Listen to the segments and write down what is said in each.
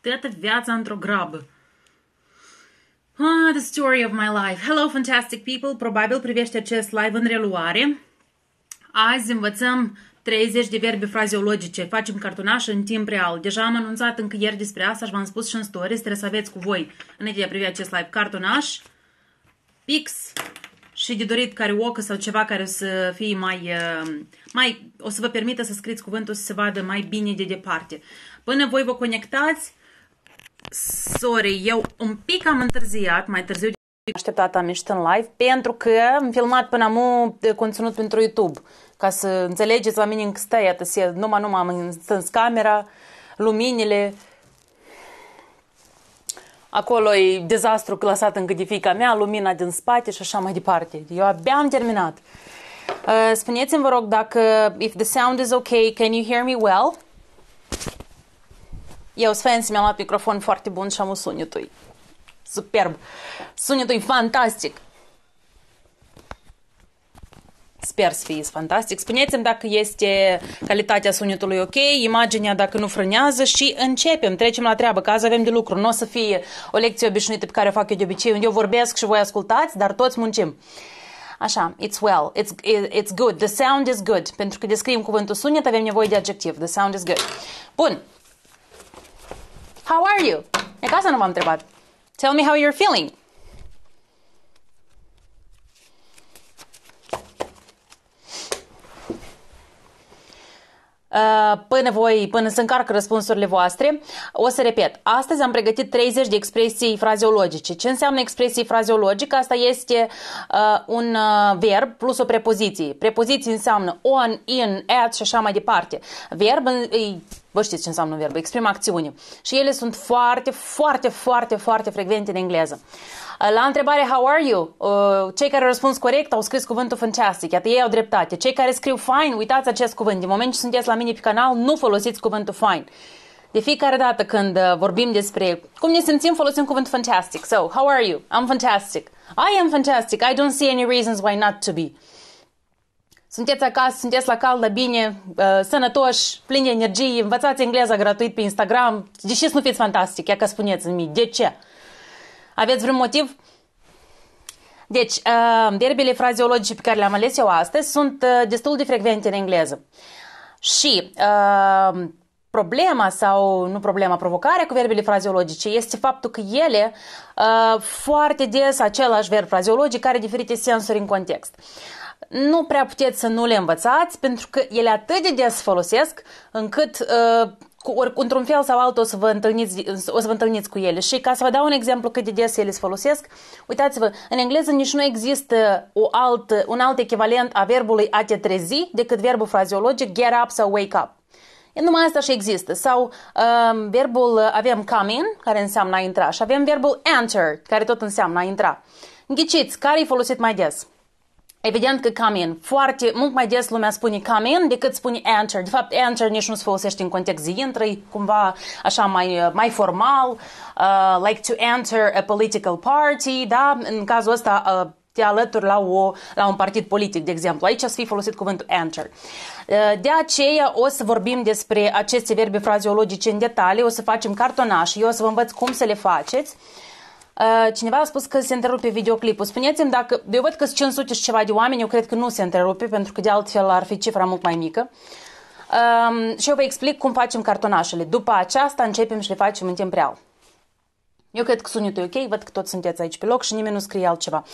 Toată viața într-o grabă. Ah, the story of my life. Hello, fantastic people! Probabil privește acest live în reluare. Azi învățăm 30 de verbe frazeologice. Facem cartonaș în timp real. Deja am anunțat încă ieri despre asta și v-am spus și în stories. Trebuie să aveți cu voi, înainte de a privi acest live, cartonaș, pix și de dorit care ocă sau ceva care o să fie mai, uh, mai... o să vă permită să scriți cuvântul să se vadă mai bine de departe. Până voi vă conectați, Sorry, eu un pic am întârziat, mai târziu așteptat am ieșit în live pentru că am filmat până am conținut pentru YouTube. Ca să înțelegeți la mine încă stai, iată, se, numai, numai am stâns camera, luminile. Acolo e dezastru lăsat în gâdifica mea, lumina din spate și așa mai departe. Eu abia am terminat. Uh, spuneți-mi, vă rog, dacă if the sound is okay, can you hear me well? Eu, Sfens, mi-am luat microfon foarte bun și am un sunetui. Superb. Sunetul fantastic. Sper să fie fantastic. Spuneți-mi dacă este calitatea sunetului ok, imaginea dacă nu frânează și începem, trecem la treabă, că azi avem de lucru. Nu o să fie o lecție obișnuită pe care o fac eu de obicei, unde eu vorbesc și voi ascultați, dar toți muncim. Așa, it's well, it's, it's good, the sound is good. Pentru că descriem cuvântul sunet, avem nevoie de adjectiv. The sound is good. Bun, How are you? Acasă nu m am întrebat. Tell me how you're feeling. Uh, până voi, până să încarc răspunsurile voastre, o să repet. Astăzi am pregătit 30 de expresii frazeologice. Ce înseamnă expresii frazeologice? Asta este uh, un uh, verb plus o prepoziție. Prepoziție înseamnă on, in, at și așa mai departe. Verb e Vă știți ce înseamnă verbul, exprimă acțiune. Și ele sunt foarte, foarte, foarte, foarte frecvente în engleză. La întrebare how are you, uh, cei care răspuns corect au scris cuvântul fantastic, iată ei au dreptate. Cei care scriu fine, uitați acest cuvânt. În moment ce sunteți la mine pe canal, nu folosiți cuvântul fine. De fiecare dată când uh, vorbim despre cum ne simțim, folosim cuvântul fantastic. So, how are you? I'm fantastic. I am fantastic. I don't see any reasons why not to be. Sunteți acasă, sunteți la caldă, la bine, uh, sănătoși, plini de energie, învățați engleza gratuit pe Instagram. De ce să nu fiți fantastic? Ia că spuneți în de ce? Aveți vreun motiv? Deci, verbele uh, frazeologice pe care le-am ales eu astăzi sunt uh, destul de frecvente în engleză. Și problema sau, nu problema, provocarea cu verbele frazeologice este faptul că ele foarte des același verb frazeologic are diferite sensuri în context nu prea puteți să nu le învățați pentru că ele atât de des folosesc încât uh, cu, într-un fel sau altul o să, vă întâlniți, o să vă întâlniți cu ele. Și ca să vă dau un exemplu cât de des ele se folosesc, uitați-vă, în engleză nici nu există o alt, un alt echivalent a verbului a te trezi decât verbul fraziologic get up sau wake up. E numai asta și există. Sau um, verbul uh, avem come in, care înseamnă a intra, și avem verbul enter, care tot înseamnă a intra. Ghiciți, care e folosit mai des? Evident că come in. Foarte mult mai des lumea spune come in decât spune enter. De fapt, enter nici nu se folosește în context de intră, cumva așa mai, mai formal, uh, like to enter a political party, da? În cazul ăsta uh, te alături la, o, la un partid politic, de exemplu. Aici să fi folosit cuvântul enter. Uh, de aceea o să vorbim despre aceste verbe fraziologice în detalii, o să facem cartonaș, eu o să vă învăț cum să le faceți. Uh, Э, cineva a spus că se întrerupe videoclipul. Spuneți-mi dacă, eu văd că sunt 500 și ceva de oameni, eu cred că nu se întrerupe, pentru că de altfel ar fi cifra mult mai mică. Um, și eu vă explic cum facem cartonașele. După aceasta începem și le facem în timp real. Eu cred că sunetul e ok, văd că toți sunteți aici pe loc și nimeni nu scrie altceva.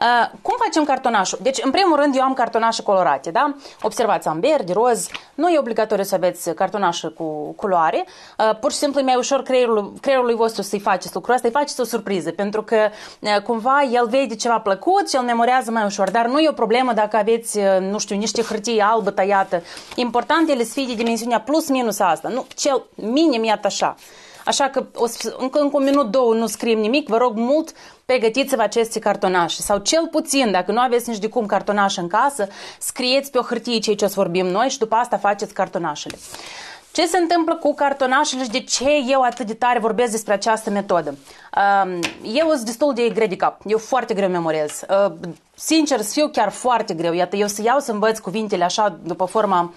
Uh, cum facem cartonașul? Deci, în primul rând, eu am cartonașe colorate, da? Observați, am verde, roz. Nu e obligatoriu să aveți cartonașe cu culoare. Uh, pur și simplu e mai ușor creierul, creierului vostru să-i faceți lucrul ăsta, îi faceți o surpriză, pentru că uh, cumva el vede ceva plăcut și el memorează mai ușor. Dar nu e o problemă dacă aveți, uh, nu știu, niște hârtie albă tăiată. Important ele să fie de dimensiunea plus minus asta, nu cel minim, iată așa. Așa că o încă, încă un minut, două nu scriem nimic. Vă rog mult, pregătiți-vă aceste cartonașe. Sau cel puțin, dacă nu aveți nici de cum cartonașe în casă, scrieți pe o hârtie cei ce o să vorbim noi și după asta faceți cartonașele. Ce se întâmplă cu cartonașele și de ce eu atât de tare vorbesc despre această metodă? Eu sunt destul de greu de cap, eu foarte greu memorez. Sincer, să fiu chiar foarte greu. Iată, eu să iau să învăț cuvintele așa după forma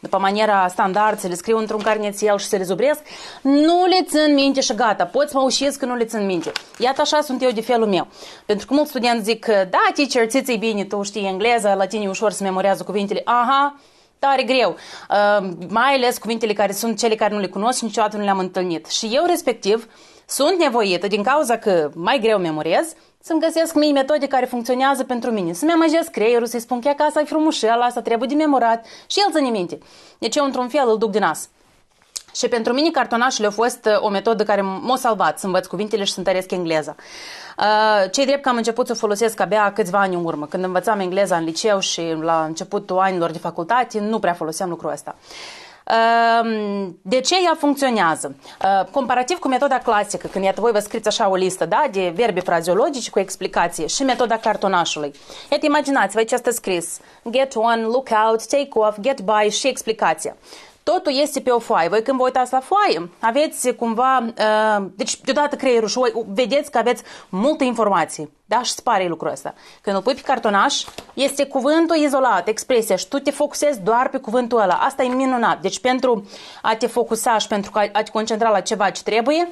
după maniera standard, să le scriu într-un carnețel și să le zubresc, nu le țin minte și gata. Pot să mă ușiez că nu le țin minte. Iată așa sunt eu de felul meu. Pentru că mulți studenți zic, da, teacher, ți bine, tu știi engleză, latinii ușor să memorează cuvintele. Aha, tare greu, ehm, mai ales cuvintele care sunt cele care nu le cunosc și niciodată nu le-am întâlnit. Și eu respectiv sunt nevoită, din cauza că mai greu memorez, să-mi găsesc mie metode care funcționează pentru mine. Să-mi amăjesc creierul, să-i spun că acasă ai frumușel, asta trebuie de memorat și el ține minte. Deci eu într-un fel îl duc din nas. Și pentru mine cartonașul a fost uh, o metodă care m-a salvat să învăț cuvintele și să întăresc engleza. Uh, cei drept că am început să o folosesc abia câțiva ani în urmă, când învățam engleza în liceu și la începutul anilor de facultate, nu prea foloseam lucrul ăsta. Uh, de ce ea funcționează? Comparativ cu metoda clasică, când iată voi vă scriți așa o listă da, de verbe frazeologice cu explicație și metoda cartonașului. Iată, imaginați-vă ce este scris. Get one, look out, take off, get by și explicația totul este pe o foaie. Voi când vă uitați la foaie, aveți cumva, uh, deci deodată creierul și voi vedeți că aveți multe informații. Da? Și spare lucrul ăsta. Când îl pui pe cartonaș, este cuvântul izolat, expresia și tu te focusezi doar pe cuvântul ăla. Asta e minunat. Deci pentru a te focusa și pentru a te concentra la ceva ce trebuie,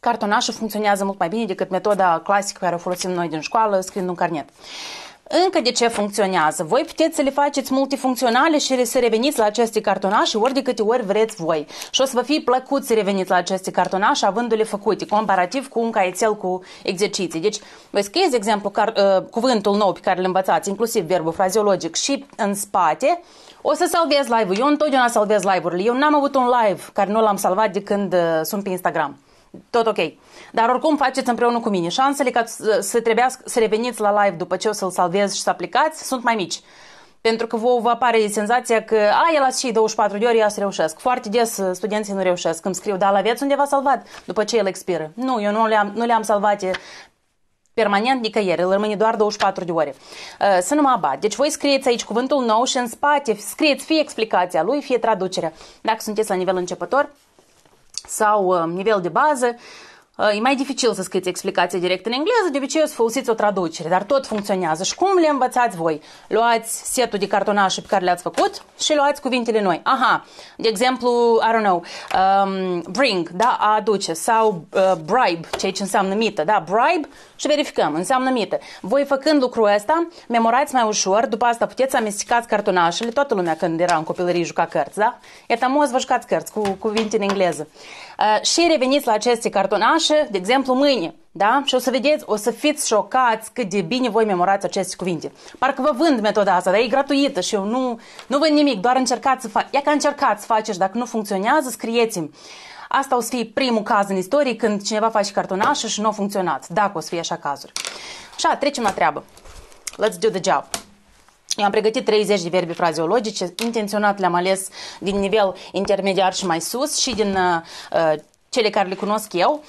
cartonașul funcționează mult mai bine decât metoda clasică pe care o folosim noi din școală, scriind un carnet. Uh, încă de ce funcționează. Voi puteți să le faceți multifuncționale și să reveniți la aceste cartonașe ori de câte ori vreți voi. Și o să vă fie plăcut să reveniți la aceste cartonașe avându-le făcute, comparativ cu un caietel cu exerciții. Deci, vă scrieți, de exemplu, car, uh, cuvântul nou pe care îl învățați, inclusiv verbul fraziologic și în spate, o să salvez live-ul. Eu întotdeauna salvez live-urile. Eu n-am avut un live care nu l-am salvat de când uh, sunt pe Instagram tot ok. Dar oricum faceți împreună cu mine. Șansele ca să, trebuiască să reveniți la live după ce o să-l salvezi și să aplicați sunt mai mici. Pentru că vă, vă apare senzația că, a, el a și 24 de ori, eu să reușesc. Foarte des uh, studenții nu reușesc. Îmi scriu, dar l-aveți undeva salvat după ce el expiră. Nu, eu nu le-am, nu le-am salvate permanent nicăieri, îl rămâne doar 24 de ore. Uh, să nu mă abat. Deci voi scrieți aici cuvântul nou și în spate scrieți fie explicația lui, fie traducerea. Dacă sunteți la nivel începător, sau uh, nivel de bază E mai dificil să scrieți explicații direct în engleză, de obicei o să folosiți o traducere, dar tot funcționează. Și cum le învățați voi? Luați setul de cartonașe pe care le-ați făcut și luați cuvintele noi. Aha, de exemplu, I don't know, um, bring, da, a aduce, sau uh, bribe, ceea ce înseamnă mită, da, bribe și verificăm, înseamnă mită. Voi făcând lucrul ăsta, memorați mai ușor, după asta puteți să amestecați cartonașele, toată lumea când era în copilărie juca cărți, da? tamos vă jucați cărți cu cuvinte în engleză. Э, și reveniți la aceste cartonașe, de exemplu, mâine. Da? Și o să vedeți, o să fiți șocați cât de bine voi memorați aceste cuvinte. Parcă vă vând metoda asta, dar e gratuită și eu nu, nu vând nimic, doar încercați să faceți. Ia că încercați să faceți, dacă nu funcționează, scrieți-mi. Asta o să fie primul caz în istorie când cineva face cartonașe și nu a funcționat, dacă o să fie așa cazuri. Așa, trecem la treabă. Let's do the job și am pregătit 30 de verbi frazeologice, intenționat le-am ales din nivel intermediar și mai sus și din uh, uh cele care le cunosc eu,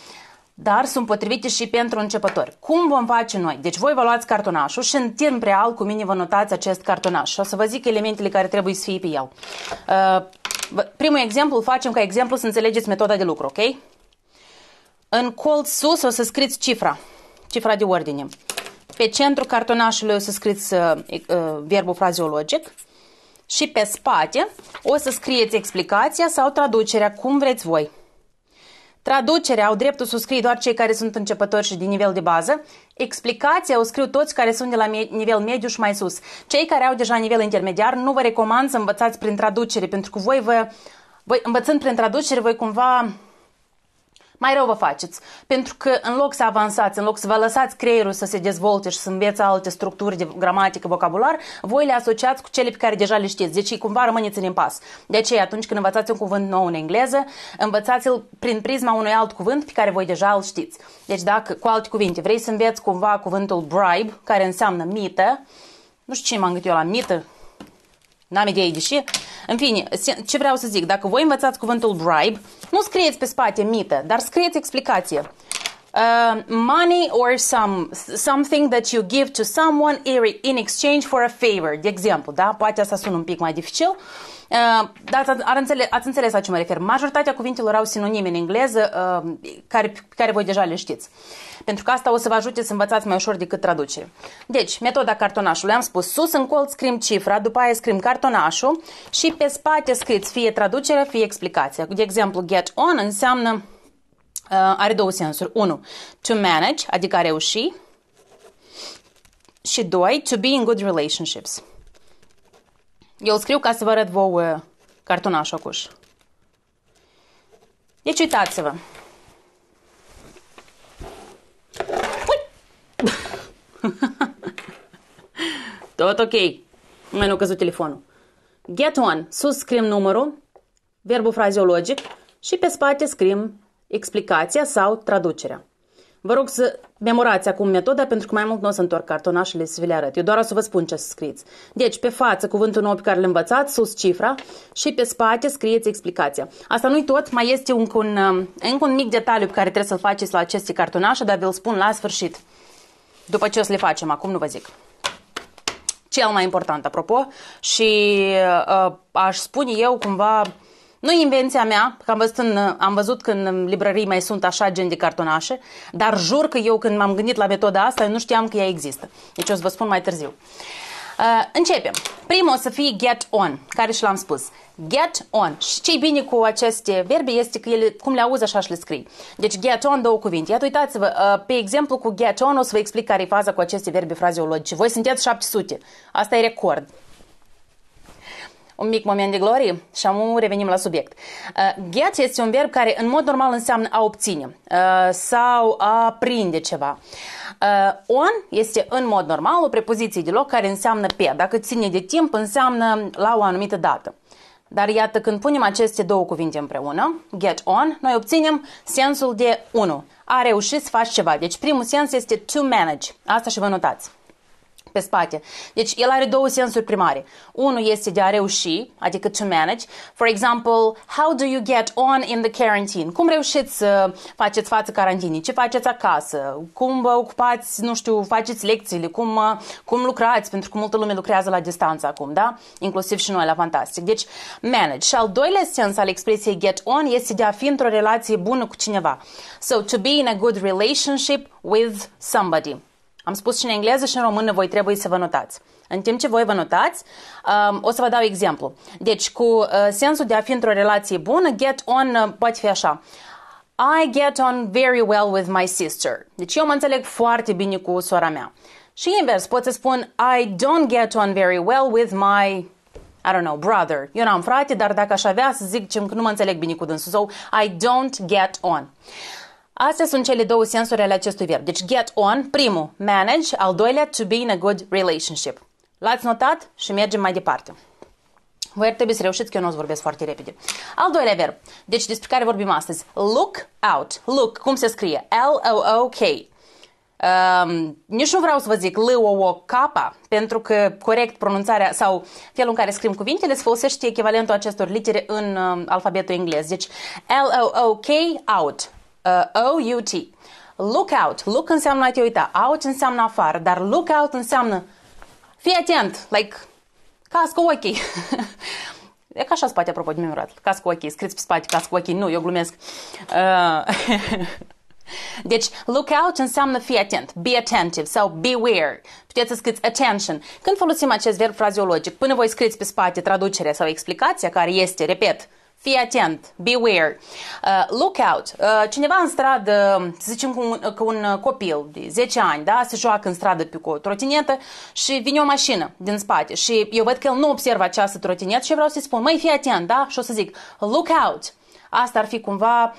dar sunt potrivite și pentru începători. Cum vom face noi? Deci voi vă luați cartonașul și în timp real cu mine vă notați acest cartonaș o să vă zic elementele care trebuie să fie pe el. Uh, primul exemplu îl facem ca exemplu să înțelegeți metoda de lucru, ok? În colț sus o să scriți cifra, cifra de ordine. Pe centru cartonașului o să scrieți uh, uh, verbul frazeologic și pe spate o să scrieți explicația sau traducerea, cum vreți voi. Traducerea au dreptul să o scrie doar cei care sunt începători și din nivel de bază. Explicația o scriu toți care sunt de la nivel mediu și mai sus. Cei care au deja nivel intermediar nu vă recomand să învățați prin traducere, pentru că voi, vă, voi învățând prin traducere, voi cumva mai rău vă faceți. Pentru că în loc să avansați, în loc să vă lăsați creierul să se dezvolte și să înveți alte structuri de gramatică, vocabular, voi le asociați cu cele pe care deja le știți. Deci cumva rămâneți în impas. De aceea, atunci când învățați un cuvânt nou în engleză, învățați-l prin prisma unui alt cuvânt pe care voi deja îl știți. Deci dacă, cu alte cuvinte, vrei să înveți cumva cuvântul bribe, care înseamnă mită, nu știu ce m-am gândit eu la mită, N-am idee de ce. În fine, ce vreau să zic, dacă voi învățați cuvântul bribe, nu scrieți pe spate mită, dar scrieți explicație. Uh, money or some, something that you give to someone in exchange for a favor, de exemplu, da? Poate asta sună un pic mai dificil, uh, dar ar înțele- ați înțeles la ce mă refer. Majoritatea cuvintelor au sinonime în engleză uh, care, care voi deja le știți pentru că asta o să vă ajute să învățați mai ușor decât traducere. Deci, metoda cartonașului. Am spus sus în colț scrim cifra, după aia scrim cartonașul și pe spate scriți fie traducerea, fie explicația. De exemplu, get on înseamnă, uh, are două sensuri. 1. To manage, adică a reuși. Și 2. To be in good relationships. Eu îl scriu ca să vă arăt vouă cartonașul acuși. Deci uitați-vă. Ui! Tot ok. Mai nu căzut telefonul. Get on. Sus scriem numărul, verbul fraziologic. și pe spate scriem explicația sau traducerea. Vă rog să memorați acum metoda pentru că mai mult nu o să întorc cartonașele să vi le arăt. Eu doar o să vă spun ce să scrieți. Deci, pe față, cuvântul nou pe care l-am învățați, sus cifra și pe spate scrieți explicația. Asta nu-i tot, mai este un, un, um, încă un mic detaliu pe care trebuie să-l faceți la aceste cartonașe, dar vi-l spun la sfârșit. După ce o să le facem, acum nu vă zic cel mai important, apropo, și uh, uh aș spune eu cumva nu invenția mea, că am văzut, în, am văzut că în librării mai sunt așa gen de cartonașe, dar jur că eu când m-am gândit la metoda asta, eu nu știam că ea există. Deci o să vă spun mai târziu. Uh, începem. Primul o să fie get on, care și l-am spus. Get on. Și ce bine cu aceste verbe este că ele, cum le auzi, așa și le scrii. Deci get on, două cuvinte. Iată, uitați-vă, uh, pe exemplu cu get on o să vă explic care e faza cu aceste verbe frazeologice. Voi sunteți 700. Asta e record un mic moment de glorie și am revenim la subiect. Uh, get este un verb care în mod normal înseamnă a obține uh, sau a prinde ceva. Uh, on este în mod normal o prepoziție de loc care înseamnă pe. Dacă ține de timp, înseamnă la o anumită dată. Dar iată, când punem aceste două cuvinte împreună, get on, noi obținem sensul de 1. A reușit să faci ceva. Deci primul sens este to manage. Asta și vă notați pe spate. Deci el are două sensuri primare. Unul este de a reuși, adică to manage. For example, how do you get on in the quarantine? Cum reușiți să faceți față carantinii? Ce faceți acasă? Cum vă ocupați, nu știu, faceți lecțiile? Cum, uh, cum lucrați? Pentru că multă lume lucrează la distanță acum, da? Inclusiv și noi la Fantastic. Deci, manage. Și al doilea sens al expresiei get on este de a fi într-o relație bună cu cineva. So, to be in a good relationship with somebody. Am spus și în engleză și în română, voi trebuie să vă notați. În timp ce voi vă notați, um, o să vă dau exemplu. Deci, cu uh, sensul de a fi într-o relație bună, get on uh, poate fi așa. I get on very well with my sister. Deci eu mă înțeleg foarte bine cu sora mea. Și invers, pot să spun I don't get on very well with my I don't know, brother. Eu n-am frate, dar dacă aș avea să zic că nu mă înțeleg bine cu dânsul. So, I don't get on. Astea sunt cele două sensuri ale acestui verb. Deci get on, primul, manage, al doilea, to be in a good relationship. L-ați notat și mergem mai departe. Voi ar trebui să reușiți că eu nu o să vorbesc foarte repede. Al doilea verb, deci despre care vorbim astăzi. Look out. Look, cum se scrie? L-O-O-K. Um, nici nu vreau să vă zic L-O-O-K, pentru că corect pronunțarea sau felul în care scrim cuvintele se folosește echivalentul acestor litere în um, alfabetul englez. Deci L-O-O-K, out uh, O-U-T. Look out. Look înseamnă a te uita. Out înseamnă afară. Dar look out înseamnă fii atent. Like, caz cu ochii. E ca așa spate, apropo, de memorat. Caz cu ochii, scriți pe spate, caz cu ochii. Nu, eu glumesc. Uh, Deci, look out înseamnă fii atent, be attentive sau beware. Puteți să scriți attention. Când folosim acest verb fraziologic, până voi scriți pe spate traducerea sau explicația, care este, repet, Fii atent, beware, uh, look out. Uh, cineva în stradă, să zicem că un, că un uh, copil de 10 ani, da, se joacă în stradă pe o trotinetă și vine o mașină din spate și eu văd că el nu observă această trotinetă și eu vreau să-i spun, măi, fii atent, da, și o să zic, look out. Asta ar fi cumva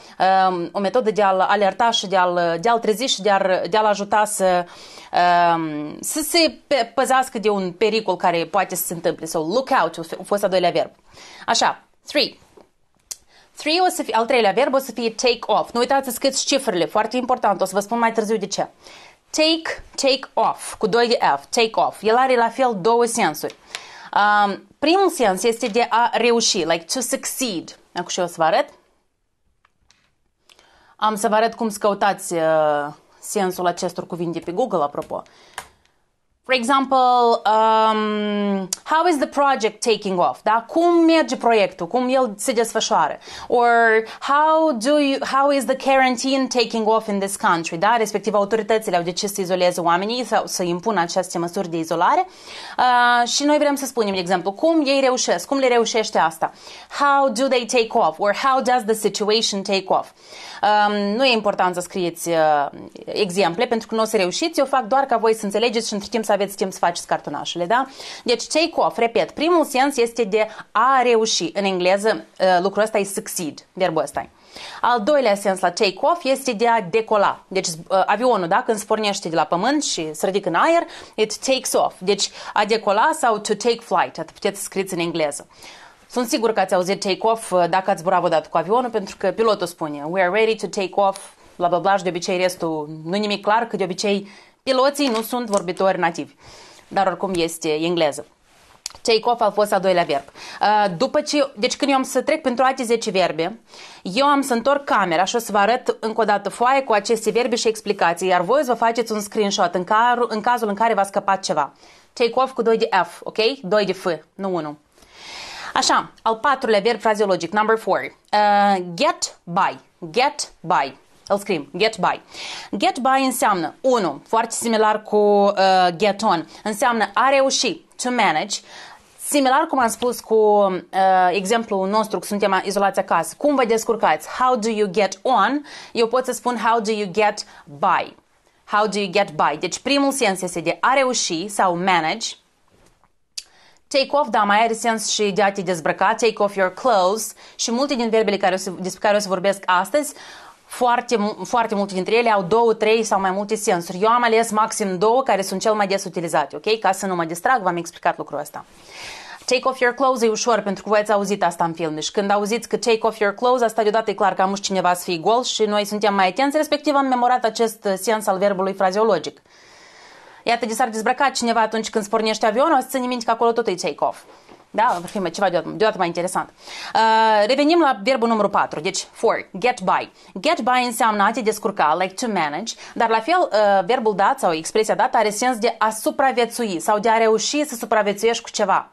um, o metodă de a-l alerta și de a-l, de a trezi și de, a de a ajuta să, um, să se păzească de un pericol care poate să se întâmple. So, look out a fost a doilea verb. Așa, 3. Three o să fie, al treilea verb o să fie take off. Nu uitați să scrieți cifrele, foarte important, o să vă spun mai târziu de ce. Take, take off, cu 2 de F, take off. El are la fel două sensuri. Um, primul sens este de a reuși, like to succeed. Acum și eu o să vă arăt. Am să vă arăt cum să căutați uh, sensul acestor cuvinte pe Google, apropo. For example, um, how is the project taking off? Da? Cum merge proiectul? Cum el se desfășoară? Or how, do you, how is the quarantine taking off in this country? Da? Respectiv, autoritățile au decis să izoleze oamenii sau să impună aceste măsuri de izolare. Uh, și noi vrem să spunem, de exemplu, cum ei reușesc? Cum le reușește asta? How do they take off? Or how does the situation take off? Um, nu e important să scrieți uh, exemple, pentru că nu o să reușiți. Eu fac doar ca voi să înțelegeți și între timp să aveți timp să faceți cartonașele, da? Deci take off, repet, primul sens este de a reuși. În engleză uh, lucrul ăsta e succeed, verbul ăsta. Al doilea sens la take off este de a decola. Deci uh, avionul, da, când spornește de la pământ și se ridică în aer, it takes off. Deci a decola sau to take flight, atât puteți scrieți în engleză. Sunt sigur că ați auzit take-off uh, dacă ați zburat odată cu avionul, pentru că pilotul spune We are ready to take off, bla bla bla și de obicei restul nu nimic clar, că de obicei Piloții nu sunt vorbitori nativi, dar oricum este engleză. Take off a fost a doilea verb. Uh, după ce, deci când eu am să trec pentru alte 10 verbe, eu am să întorc camera și o să vă arăt încă o dată foaie cu aceste verbe și explicații, iar voi o să vă faceți un screenshot în, car, în cazul în care v-a scăpat ceva. Take off cu 2 de F, ok? 2 de F, nu 1. Așa, al patrulea verb fraziologic number 4. Uh, get by. Get by. Îl scrim get by. Get by înseamnă, unul, foarte similar cu uh, get on, înseamnă a reuși, to manage, Similar cum am spus cu uh, exemplul nostru, că suntem izolați acasă, cum vă descurcați? How do you get on? Eu pot să spun how do you get by. How do you get by? Deci primul sens este de a reuși sau manage. Take off, da, mai are sens și de a te dezbrăca, take off your clothes și multe din verbele care o să, despre care o să vorbesc astăzi foarte, foarte multe dintre ele au două, trei sau mai multe sensuri. Eu am ales maxim două care sunt cel mai des utilizate, ok? Ca să nu mă distrag, v-am explicat lucrul ăsta. Take off your clothes e ușor pentru că voi ați auzit asta în film. Și deci când auziți că take off your clothes, asta deodată e clar că am uși cineva să fie gol și noi suntem mai atenți, respectiv am memorat acest sens al verbului frazeologic. Iată de s-ar dezbrăca cineva atunci când spornește avionul, o să ține minte că acolo tot e take off. Da? Ar fi mai ceva deodată, deodată mai interesant. Uh, revenim la verbul numărul 4, deci for, get by. Get by înseamnă a te descurca, like to manage, dar la fel uh, verbul dat sau expresia dată are sens de a supraviețui sau de a reuși să supraviețuiești cu ceva.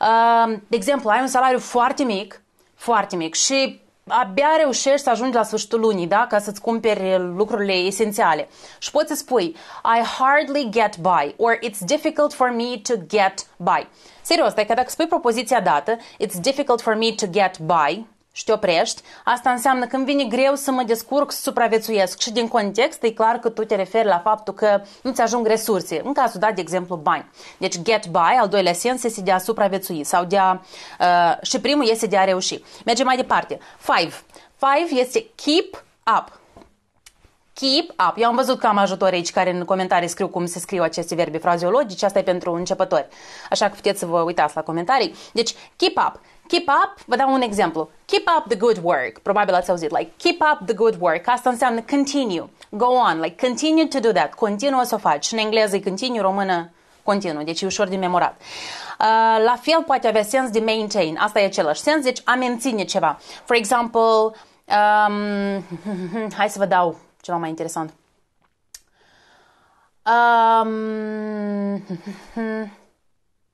Uh, de exemplu, ai un salariu foarte mic, foarte mic și abia reușești să ajungi la sfârșitul lunii, da? Ca să-ți cumperi uh, lucrurile esențiale. Și poți să spui, I hardly get by, or it's difficult for me to get by. Serios, că adică dacă spui propoziția dată, it's difficult for me to get by, și te oprești, asta înseamnă că îmi vine greu să mă descurc, să supraviețuiesc și din context e clar că tu te referi la faptul că nu-ți ajung resurse, în cazul dat, de exemplu, bani. Deci get by, al doilea sens, este de a supraviețui sau de a... Uh, și primul este de a reuși. Mergem mai departe. Five. Five este keep up. Keep up. Eu am văzut că am ajutor aici care în comentarii scriu cum se scriu aceste verbi frazeologice. Asta e pentru începători. Așa că puteți să vă uitați la comentarii. Deci, keep up. Keep up, vă dau un exemplu. Keep up the good work. Probabil ați auzit, like, keep up the good work. Asta înseamnă continue, go on, like, continue to do that. Continuă să o faci. În engleză e continue, română continuă, deci e ușor de memorat. Uh, la fel poate avea sens de maintain, asta e același sens, deci a menține ceva. For example, um, hai să vă dau ceva mai interesant. Um,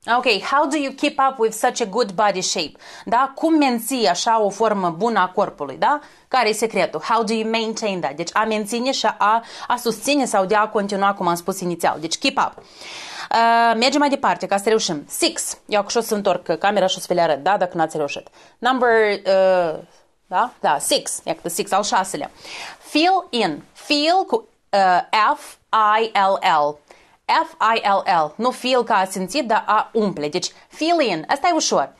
Ok, how do you keep up with such a good body shape? Da? Cum menții așa o formă bună a corpului, da? Care e secretul? How do you maintain that? Deci a menține și a, a susține sau de a continua, cum am spus inițial. Deci keep up. Uh, mergem mai departe ca să reușim. Six. Eu și o să întorc camera și o să vi le arăt, da? Dacă n-ați reușit. Number, uh, da? Da, six. Iată, six, al șaselea. Feel in. Feel cu uh, F-I-L-L. F-I-L-L, nu feel ca a simțit, dar a umple. Deci, fill in, asta e ușor.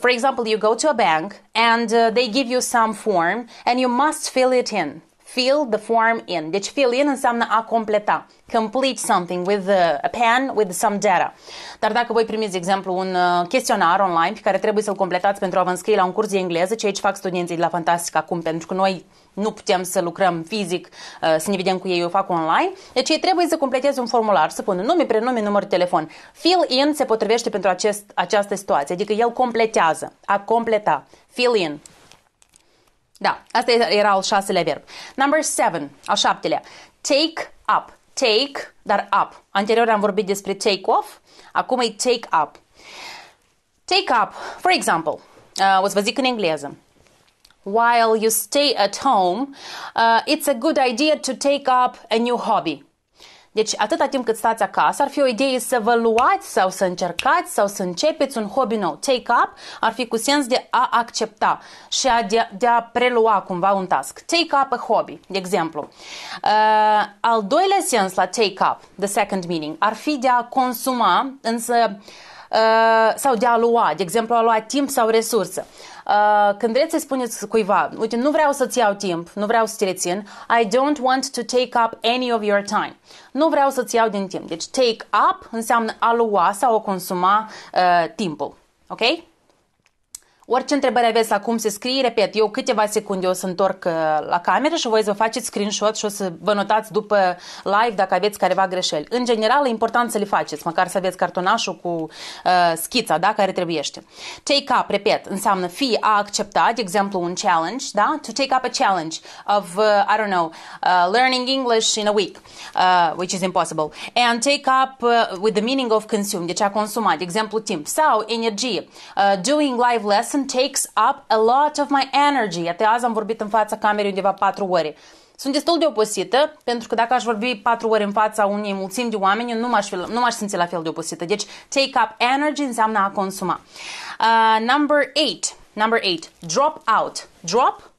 For example, you go to a bank and uh, they give you some form and you must fill it in. Fill the form in. Deci fill in înseamnă a completa. Complete something with uh, a pen, with some data. Dar dacă voi primiți, de exemplu, un uh, chestionar online pe care trebuie să-l completați pentru a vă înscrie la un curs de engleză, ce aici fac studenții de la fantastic acum, pentru că noi nu putem să lucrăm fizic, uh, să ne vedem cu ei, eu fac online. Deci ei trebuie să completeze un formular, să pună nume, prenume, număr de telefon. Fill-in se potrivește pentru acest, această situație, adică el completează, a completa. Fill-in. Da, asta era al șaselea verb. Number seven, al șaptelea. Take up. Take, dar up. Anterior am vorbit despre take off, acum e take up. Take up, for example, uh, o să vă zic în engleză while you stay at home, uh, it's a good idea to take up a new hobby. Deci, atâta timp cât stați acasă, ar fi o idee să vă luați sau să încercați sau să începeți un hobby nou. Take up ar fi cu sens de a accepta și a de, de a prelua cumva un task. Take up a hobby, de exemplu. Uh, al doilea sens la take up, the second meaning, ar fi de a consuma, însă, uh, sau de a lua, de exemplu, a lua timp sau resursă. Uh, când vreți să spuneți cuiva, uite, nu vreau să-ți iau timp, nu vreau să te rețin, I don't want to take up any of your time. Nu vreau să-ți iau din timp. Deci take up înseamnă a lua sau a consuma uh, timpul. Ok? Orice întrebare aveți la cum se scrie, repet, eu câteva secunde o să întorc uh, la cameră și voi să vă faceți screenshot și o să vă notați după live dacă aveți careva greșeli. În general, e important să le faceți, măcar să aveți cartonașul cu uh, schița, da, care trebuiește. Take up, repet, înseamnă fi a accepta, de exemplu, un challenge, da? To take up a challenge of, uh, I don't know, uh, learning English in a week, uh, which is impossible. And take up uh, with the meaning of consume, deci a consuma, de exemplu, timp. Sau energie, uh, doing live lessons person takes up a lot of my energy. Iată, azi am vorbit în fața camerei undeva 4 ore. Sunt destul de obosită, pentru că dacă aș vorbi 4 ore în fața unei mulțimi de oameni, eu nu m-aș, fi, nu m-aș simți la fel de obosită. Deci, take up energy înseamnă a consuma. Uh, number 8. Number 8. Drop out. Drop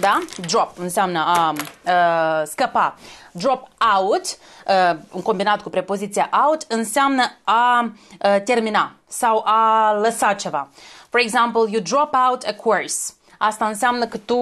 da? Drop înseamnă a um, uh, scăpa. Drop out, uh, combinat cu prepoziția out, înseamnă a uh, termina sau a lăsa ceva. For example, you drop out a course. Asta înseamnă că tu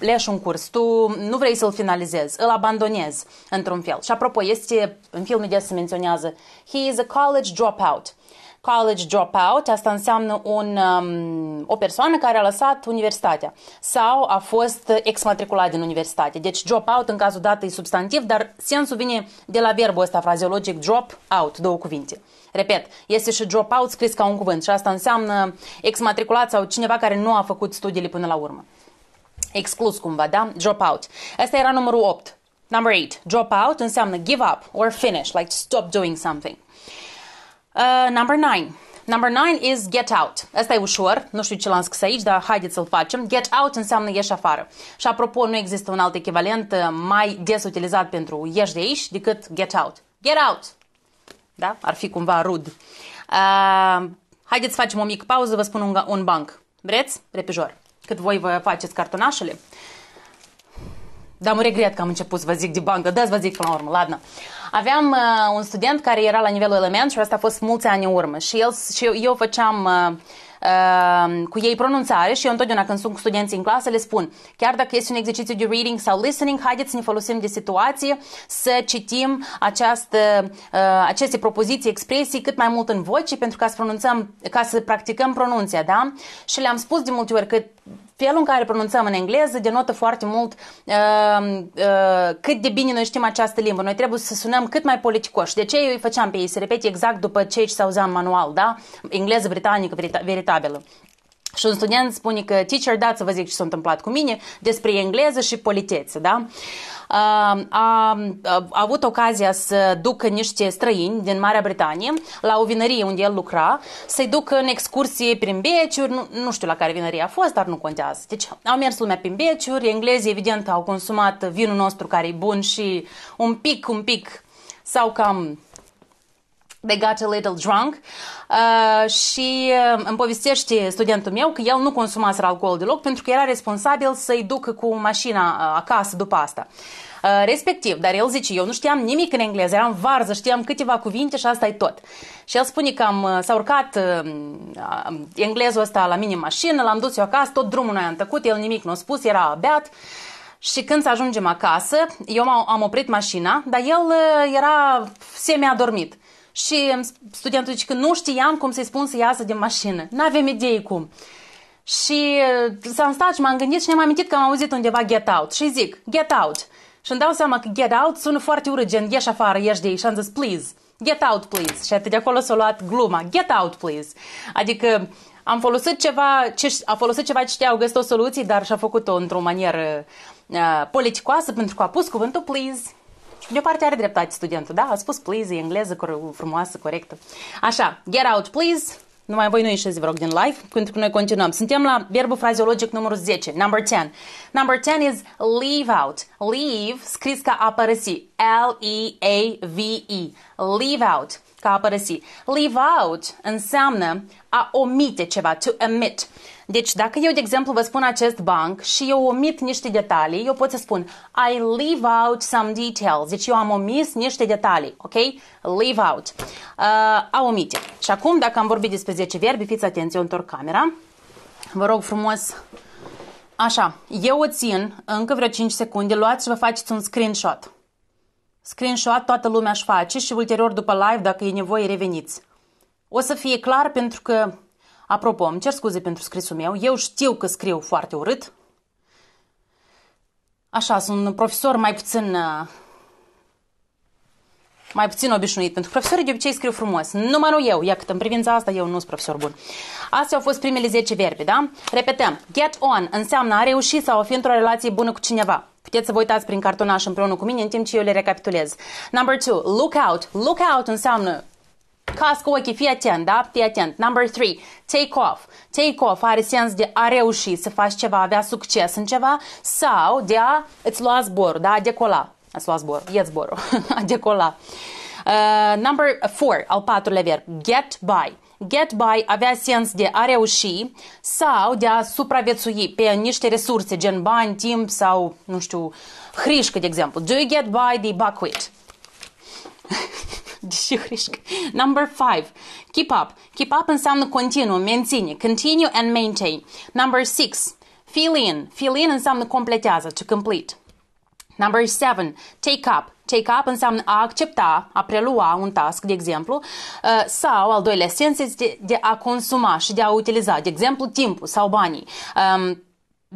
leși un curs, tu nu vrei să-l finalizezi, îl abandonezi într-un fel. Și apropo, este, în filmul de se menționează, he is a college dropout. College dropout, asta înseamnă un, um, o persoană care a lăsat universitatea sau a fost exmatriculat din universitate. Deci dropout în cazul dat e substantiv, dar sensul vine de la verbul ăsta fraziologic. drop out, două cuvinte. Repet, este și dropout scris ca un cuvânt și asta înseamnă exmatriculat sau cineva care nu a făcut studiile până la urmă. Exclus cumva, da? Dropout. Asta era numărul 8. Number 8. Dropout înseamnă give up or finish, like stop doing something. Uh, number 9. Number 9 is get out. Asta e ușor, nu știu ce l-am scris aici, dar haideți să-l facem. Get out înseamnă ieși afară. Și apropo, nu există un alt echivalent uh, mai des utilizat pentru ieși de aici decât get out. Get out! da? Ar fi cumva rud. Uh, haideți să facem o mică pauză, vă spun un, un banc. Vreți? Repijor. Cât voi vă faceți cartonașele. Dar mă regret că am început să vă zic de bancă. Dați vă zic până la urmă, ladnă. Aveam uh, un student care era la nivelul element și asta a fost mulți ani în urmă. Și, el, și eu, eu făceam... Uh, Ehm, cu ei pronunțare și eu întotdeauna când sunt cu studenții în clasă le spun, chiar dacă este un exercițiu de reading sau listening, haideți să ne folosim de situație, să citim această, uh, aceste propoziții, expresii cât mai mult în voce pentru ca să pronunțăm, ca să practicăm pronunția, da? Și le-am spus de multe ori că felul în care pronunțăm în engleză denotă foarte mult uh, uh, cât de bine noi știm această limbă. Noi trebuie să sunăm cât mai politicoși. De ce eu îi făceam pe ei să repete exact după ce ce se auzea în manual, da? Engleză britanică veritabilă. Și un student spune că, teacher, da, să vă zic ce s-a întâmplat cu mine despre engleză și politețe, da? A, a, a avut ocazia să ducă niște străini din Marea Britanie la o vinărie unde el lucra, să-i ducă în excursie prin beciuri, nu, nu știu la care vinărie a fost, dar nu contează. Deci au mers lumea prin beciuri, englezii evident au consumat vinul nostru care e bun și un pic, un pic sau cam They got a little drunk uh, și uh, um, îmi povestește studentul meu că el nu consumase alcool deloc pentru că era responsabil să-i ducă cu mașina uh, acasă după asta. Uh, respectiv, dar el zice, eu nu știam nimic în engleză, eram varză, știam câteva cuvinte și asta e tot. Și el spune că am, uh, s-a urcat uh, englezul ăsta la mine în mașină, l-am dus eu acasă, tot drumul noi am tăcut, el nimic nu a spus, era beat. Și când să ajungem acasă, eu am oprit mașina, dar el uh, era semi-adormit. Și studentul zice că nu știam cum să-i spun să iasă din mașină. N-avem idei cum. Și uh, s-am stat și m-am gândit și ne-am amintit că am auzit undeva get out. Și zic, get out. Și îmi dau seama că get out sună foarte urât, gen ieși afară, ieși de aici. Și am zis, please, get out, please. Și atât de acolo s-a luat gluma, get out, please. Adică am folosit ceva, ce, a folosit ceva ce știau, găsit o soluție, dar și-a făcut-o într-o manieră uh, politicoasă pentru că a pus cuvântul please și de o parte are dreptate studentul, da? A spus please, e engleză frumoasă, corectă. Așa, get out please, numai voi nu ieșiți, vă rog, din live, pentru că noi continuăm. Suntem la verbul fraziologic numărul 10, number 10. Number 10 is leave out. Leave, scris ca a părăsi. L-E-A-V-E. Leave out, ca a părăsi. Leave out înseamnă a omite ceva, to omit. Deci dacă eu, de exemplu, vă spun acest banc și eu omit niște detalii, eu pot să spun I leave out some details. Deci eu am omis niște detalii, ok? Leave out. Uh, a omite. Și acum, dacă am vorbit despre 10 verbi, fiți atenți, eu întorc camera. Vă rog frumos, Așa, eu o țin încă vreo 5 secunde, luați și vă faceți un screenshot. Screenshot toată lumea își face și ulterior după live, dacă e nevoie, reveniți. O să fie clar pentru că Apropo, îmi cer scuze pentru scrisul meu, eu știu că scriu foarte urât. Așa, sunt un profesor mai puțin uh, mai puțin obișnuit, pentru că profesorii de obicei scriu frumos. Numai nu eu, ia cât în privința asta eu nu sunt profesor bun. Astea au fost primele 10 verbi, da? Repetăm, get on înseamnă a reuși sau a fi într-o relație bună cu cineva. Puteți să vă uitați prin cartonaș împreună cu mine în timp ce eu le recapitulez. Number two. look out. Look out înseamnă Casco ochii, fii atent, da? Fii atent. Number three, take off. Take off are sens de a reuși să faci ceva, avea succes în ceva sau de a îți lua zborul, da? A decola. Ați lua zborul, ia zborul, a decola. Uh, number four, al patrulea verb, get by. Get by avea sens de a reuși sau de a supraviețui pe niște resurse, gen bani, timp sau, nu știu, hrișcă, de exemplu. Do you get by the buckwheat? Deși hrișc. Number five. Keep up. Keep up înseamnă continuu, menține. Continue and maintain. Number six. Fill in. Fill in înseamnă completează, to complete. Number seven. Take up. Take up înseamnă a accepta, a prelua un task, de exemplu, uh, sau, al doilea sens, este de a consuma și de a utiliza, de exemplu, timpul sau banii. Um,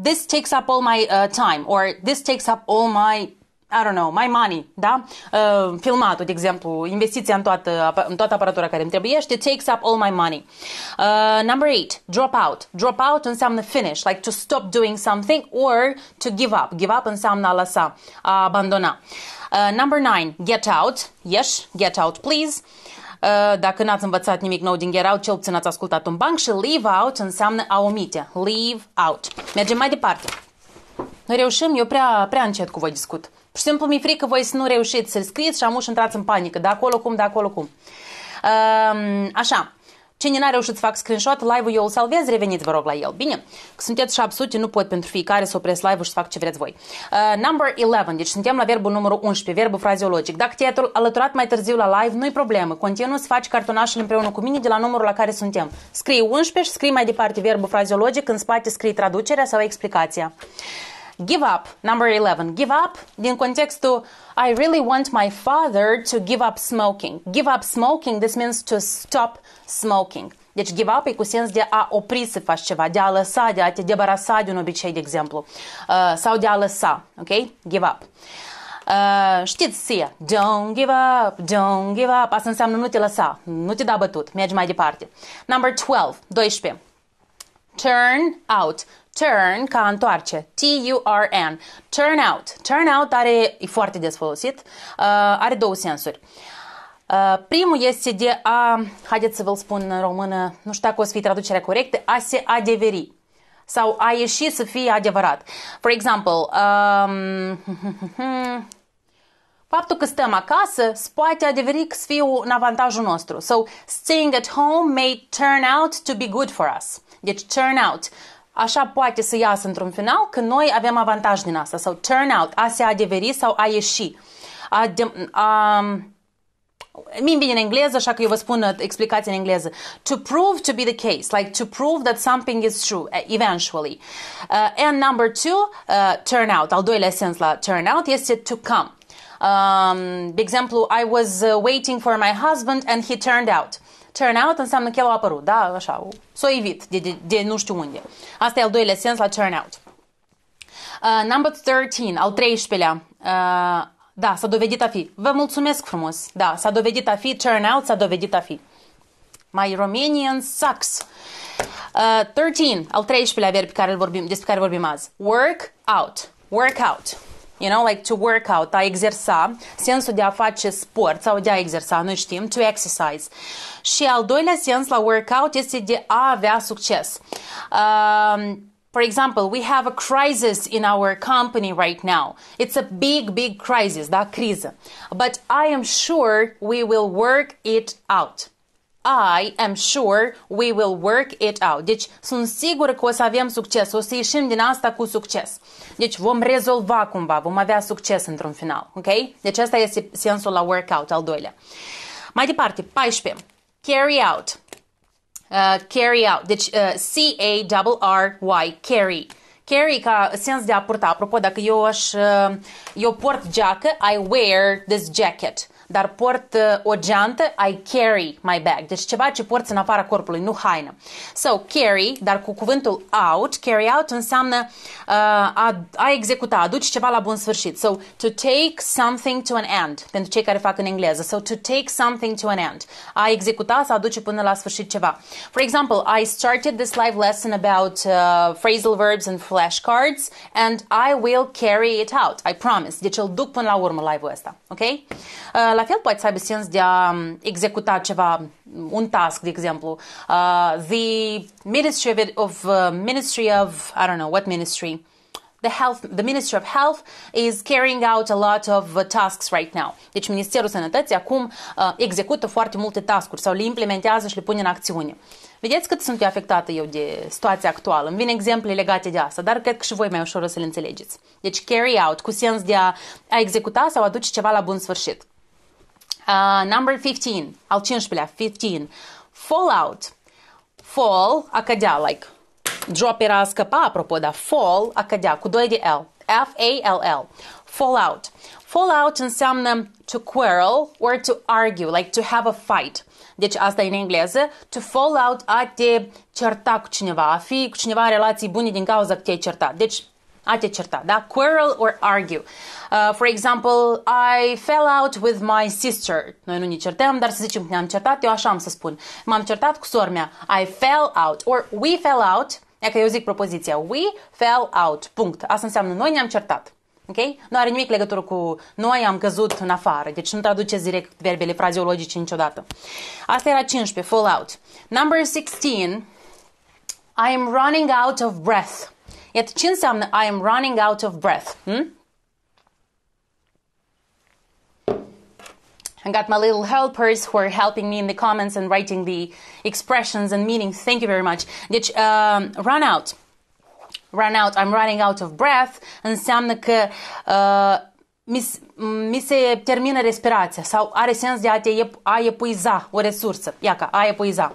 this takes up all my uh, time or this takes up all my I don't know, my money, da? Uh, filmatul, de exemplu, investiția în toată, în toată aparatura care îmi trebuiește, takes up all my money. Uh, number eight, drop out. Drop out înseamnă finish, like to stop doing something or to give up. Give up înseamnă a lăsa, a abandona. Uh, number nine, get out. Yes, get out, please. Uh, dacă n-ați învățat nimic nou din get out, cel puțin ați ascultat un banc și leave out înseamnă a omite. Leave out. Mergem mai departe. Noi reușim, eu prea, prea încet cu voi discut. Pur și simplu mi-e frică voi să nu reușiți să-l scrieți și amuși intrați în panică. De acolo cum, de acolo cum. Um, așa. Cine n-a reușit să fac screenshot, live-ul eu îl salvez, reveniți vă rog la el. Bine, că sunteți 700, nu pot pentru fiecare să opresc live-ul și să fac ce vreți voi. Uh, number 11, deci suntem la verbul numărul 11, verbul fraziologic. Dacă te-ai alăturat mai târziu la live, nu-i problemă, continuă să faci cartonașul împreună cu mine de la numărul la care suntem. Scrii 11 și scrii mai departe verbul fraziologic. în spate scrii traducerea sau explicația. Uh, Give up, number 11. Give up din contextul I really want my father to give up smoking. Give up smoking, this means to stop smoking. Deci give up e cu sens de a opri să faci ceva, de a lăsa, de a te debarasa de un obicei, de exemplu, uh, sau de a lăsa, ok? Give up. Uh, știți ție, don't give up, don't give up, asta înseamnă nu te lăsa, nu te da bătut, mergi mai departe. Number 12, 12. Turn out turn ca întoarce. T-U-R-N. Turn out. Turn out are, e foarte des folosit, uh, are două sensuri. Uh, primul este de a, haideți să vă spun în română, nu știu dacă o să fie traducerea corectă, a se adeveri sau a ieși să fie adevărat. For example, um, faptul că stăm acasă poate adeveri că să fie un avantajul nostru. So, staying at home may turn out to be good for us. Deci, turn out. Așa poate să iasă într-un final că noi avem avantaj din asta sau turn out, a se adeveri sau a ieși. A de, a, mi bine în engleză, așa că eu vă spun uh, explicația în engleză. To prove to be the case, like to prove that something is true, eh, eventually. Uh, and number two, uh, turn out, al doilea sens la turn out este to come. Um, de exemplu, I was uh, waiting for my husband and he turned out. Turn out înseamnă că el a apărut, da? Așa, s-o evit de, de, de nu știu unde. Asta e al doilea sens la turn out. Uh, number 13, al 13-lea. Uh, da, s-a dovedit a fi. Vă mulțumesc frumos. Da, s-a dovedit a fi. Turnout, out s-a dovedit a fi. My Romanian sucks. Uh, 13, al 13-lea verb care vorbim, despre care vorbim azi. Work out. Work out you know, like to work out, a exersa, sensul de a face sport sau de a exersa, Nu știm, to exercise. Și al doilea sens la workout este de a avea succes. Um, For example, we have a crisis in our company right now. It's a big, big crisis, da, criză. But I am sure we will work it out. I am sure we will work it out. Deci sunt sigur că o să avem succes, o să ieșim din asta cu succes. Deci vom rezolva cumva, vom avea succes într-un final. Ok? Deci asta este sensul la workout, al doilea. Mai departe, 14. Carry out. Uh, carry out. Deci uh, C-A-R-R-Y, carry. Carry ca sens de a purta. Apropo, dacă eu aș, uh, eu port geacă, I wear this jacket dar port uh, o geantă, I carry my bag. Deci ceva ce porți în afara corpului, nu haină. So, carry, dar cu cuvântul out, carry out înseamnă uh, a, a executa, aduci ceva la bun sfârșit. So, to take something to an end, pentru cei care fac în engleză. So, to take something to an end. A executa, să aduce până la sfârșit ceva. For example, I started this live lesson about uh, phrasal verbs and flashcards and I will carry it out, I promise. Deci îl duc până la urmă live-ul ăsta, ok? Uh, la fel poate să aibă sens de a executa ceva, un task, de exemplu. Uh, the Ministry of, of uh, Ministry of, I don't know, what ministry? The, health, the Ministry of Health is carrying out a lot of uh, tasks right now. Deci Ministerul Sănătății acum uh, execută foarte multe tascuri sau le implementează și le pune în acțiune. Vedeți cât sunt eu afectată eu de situația actuală. Îmi vin exemple legate de asta, dar cred că și voi mai ușor o să le înțelegeți. Deci carry out, cu sens de a, a executa sau duce ceva la bun sfârșit. Uh, number 15. Al 15-lea, 15. Fallout. Fall, a cădea, like, drop era a scăpa, apropo, dar fall, a cădea, cu doi de L. F-A-L-L. Fallout. Fallout înseamnă to quarrel or to argue, like to have a fight. Deci asta e în engleză. To fall out, a te certa cu cineva, a fi cu cineva în relații bune din cauza că te-ai certat. Deci a te certa, da? Quarrel or argue. Uh, for example, I fell out with my sister. Noi nu ne certăm, dar să zicem că ne-am certat, eu așa am să spun. M-am certat cu sora mea. I fell out. Or we fell out. că eu zic propoziția, we fell out. Punct. Asta înseamnă noi ne-am certat. Ok? Nu are nimic legătură cu noi am căzut în afară. Deci nu traduceți direct verbele frazeologice niciodată. Asta era 15, fall out. Number 16. I am running out of breath. Iată ce înseamnă I am running out of breath. Hmm? I got my little helpers who are helping me in the comments and writing the expressions and meanings. Thank you very much. Deci, um, run out. Run out. I'm running out of breath. Înseamnă că uh, mi, mi se termină respirația sau are sens de a te a epuiza o resursă. Iaca. ca, a epuiza.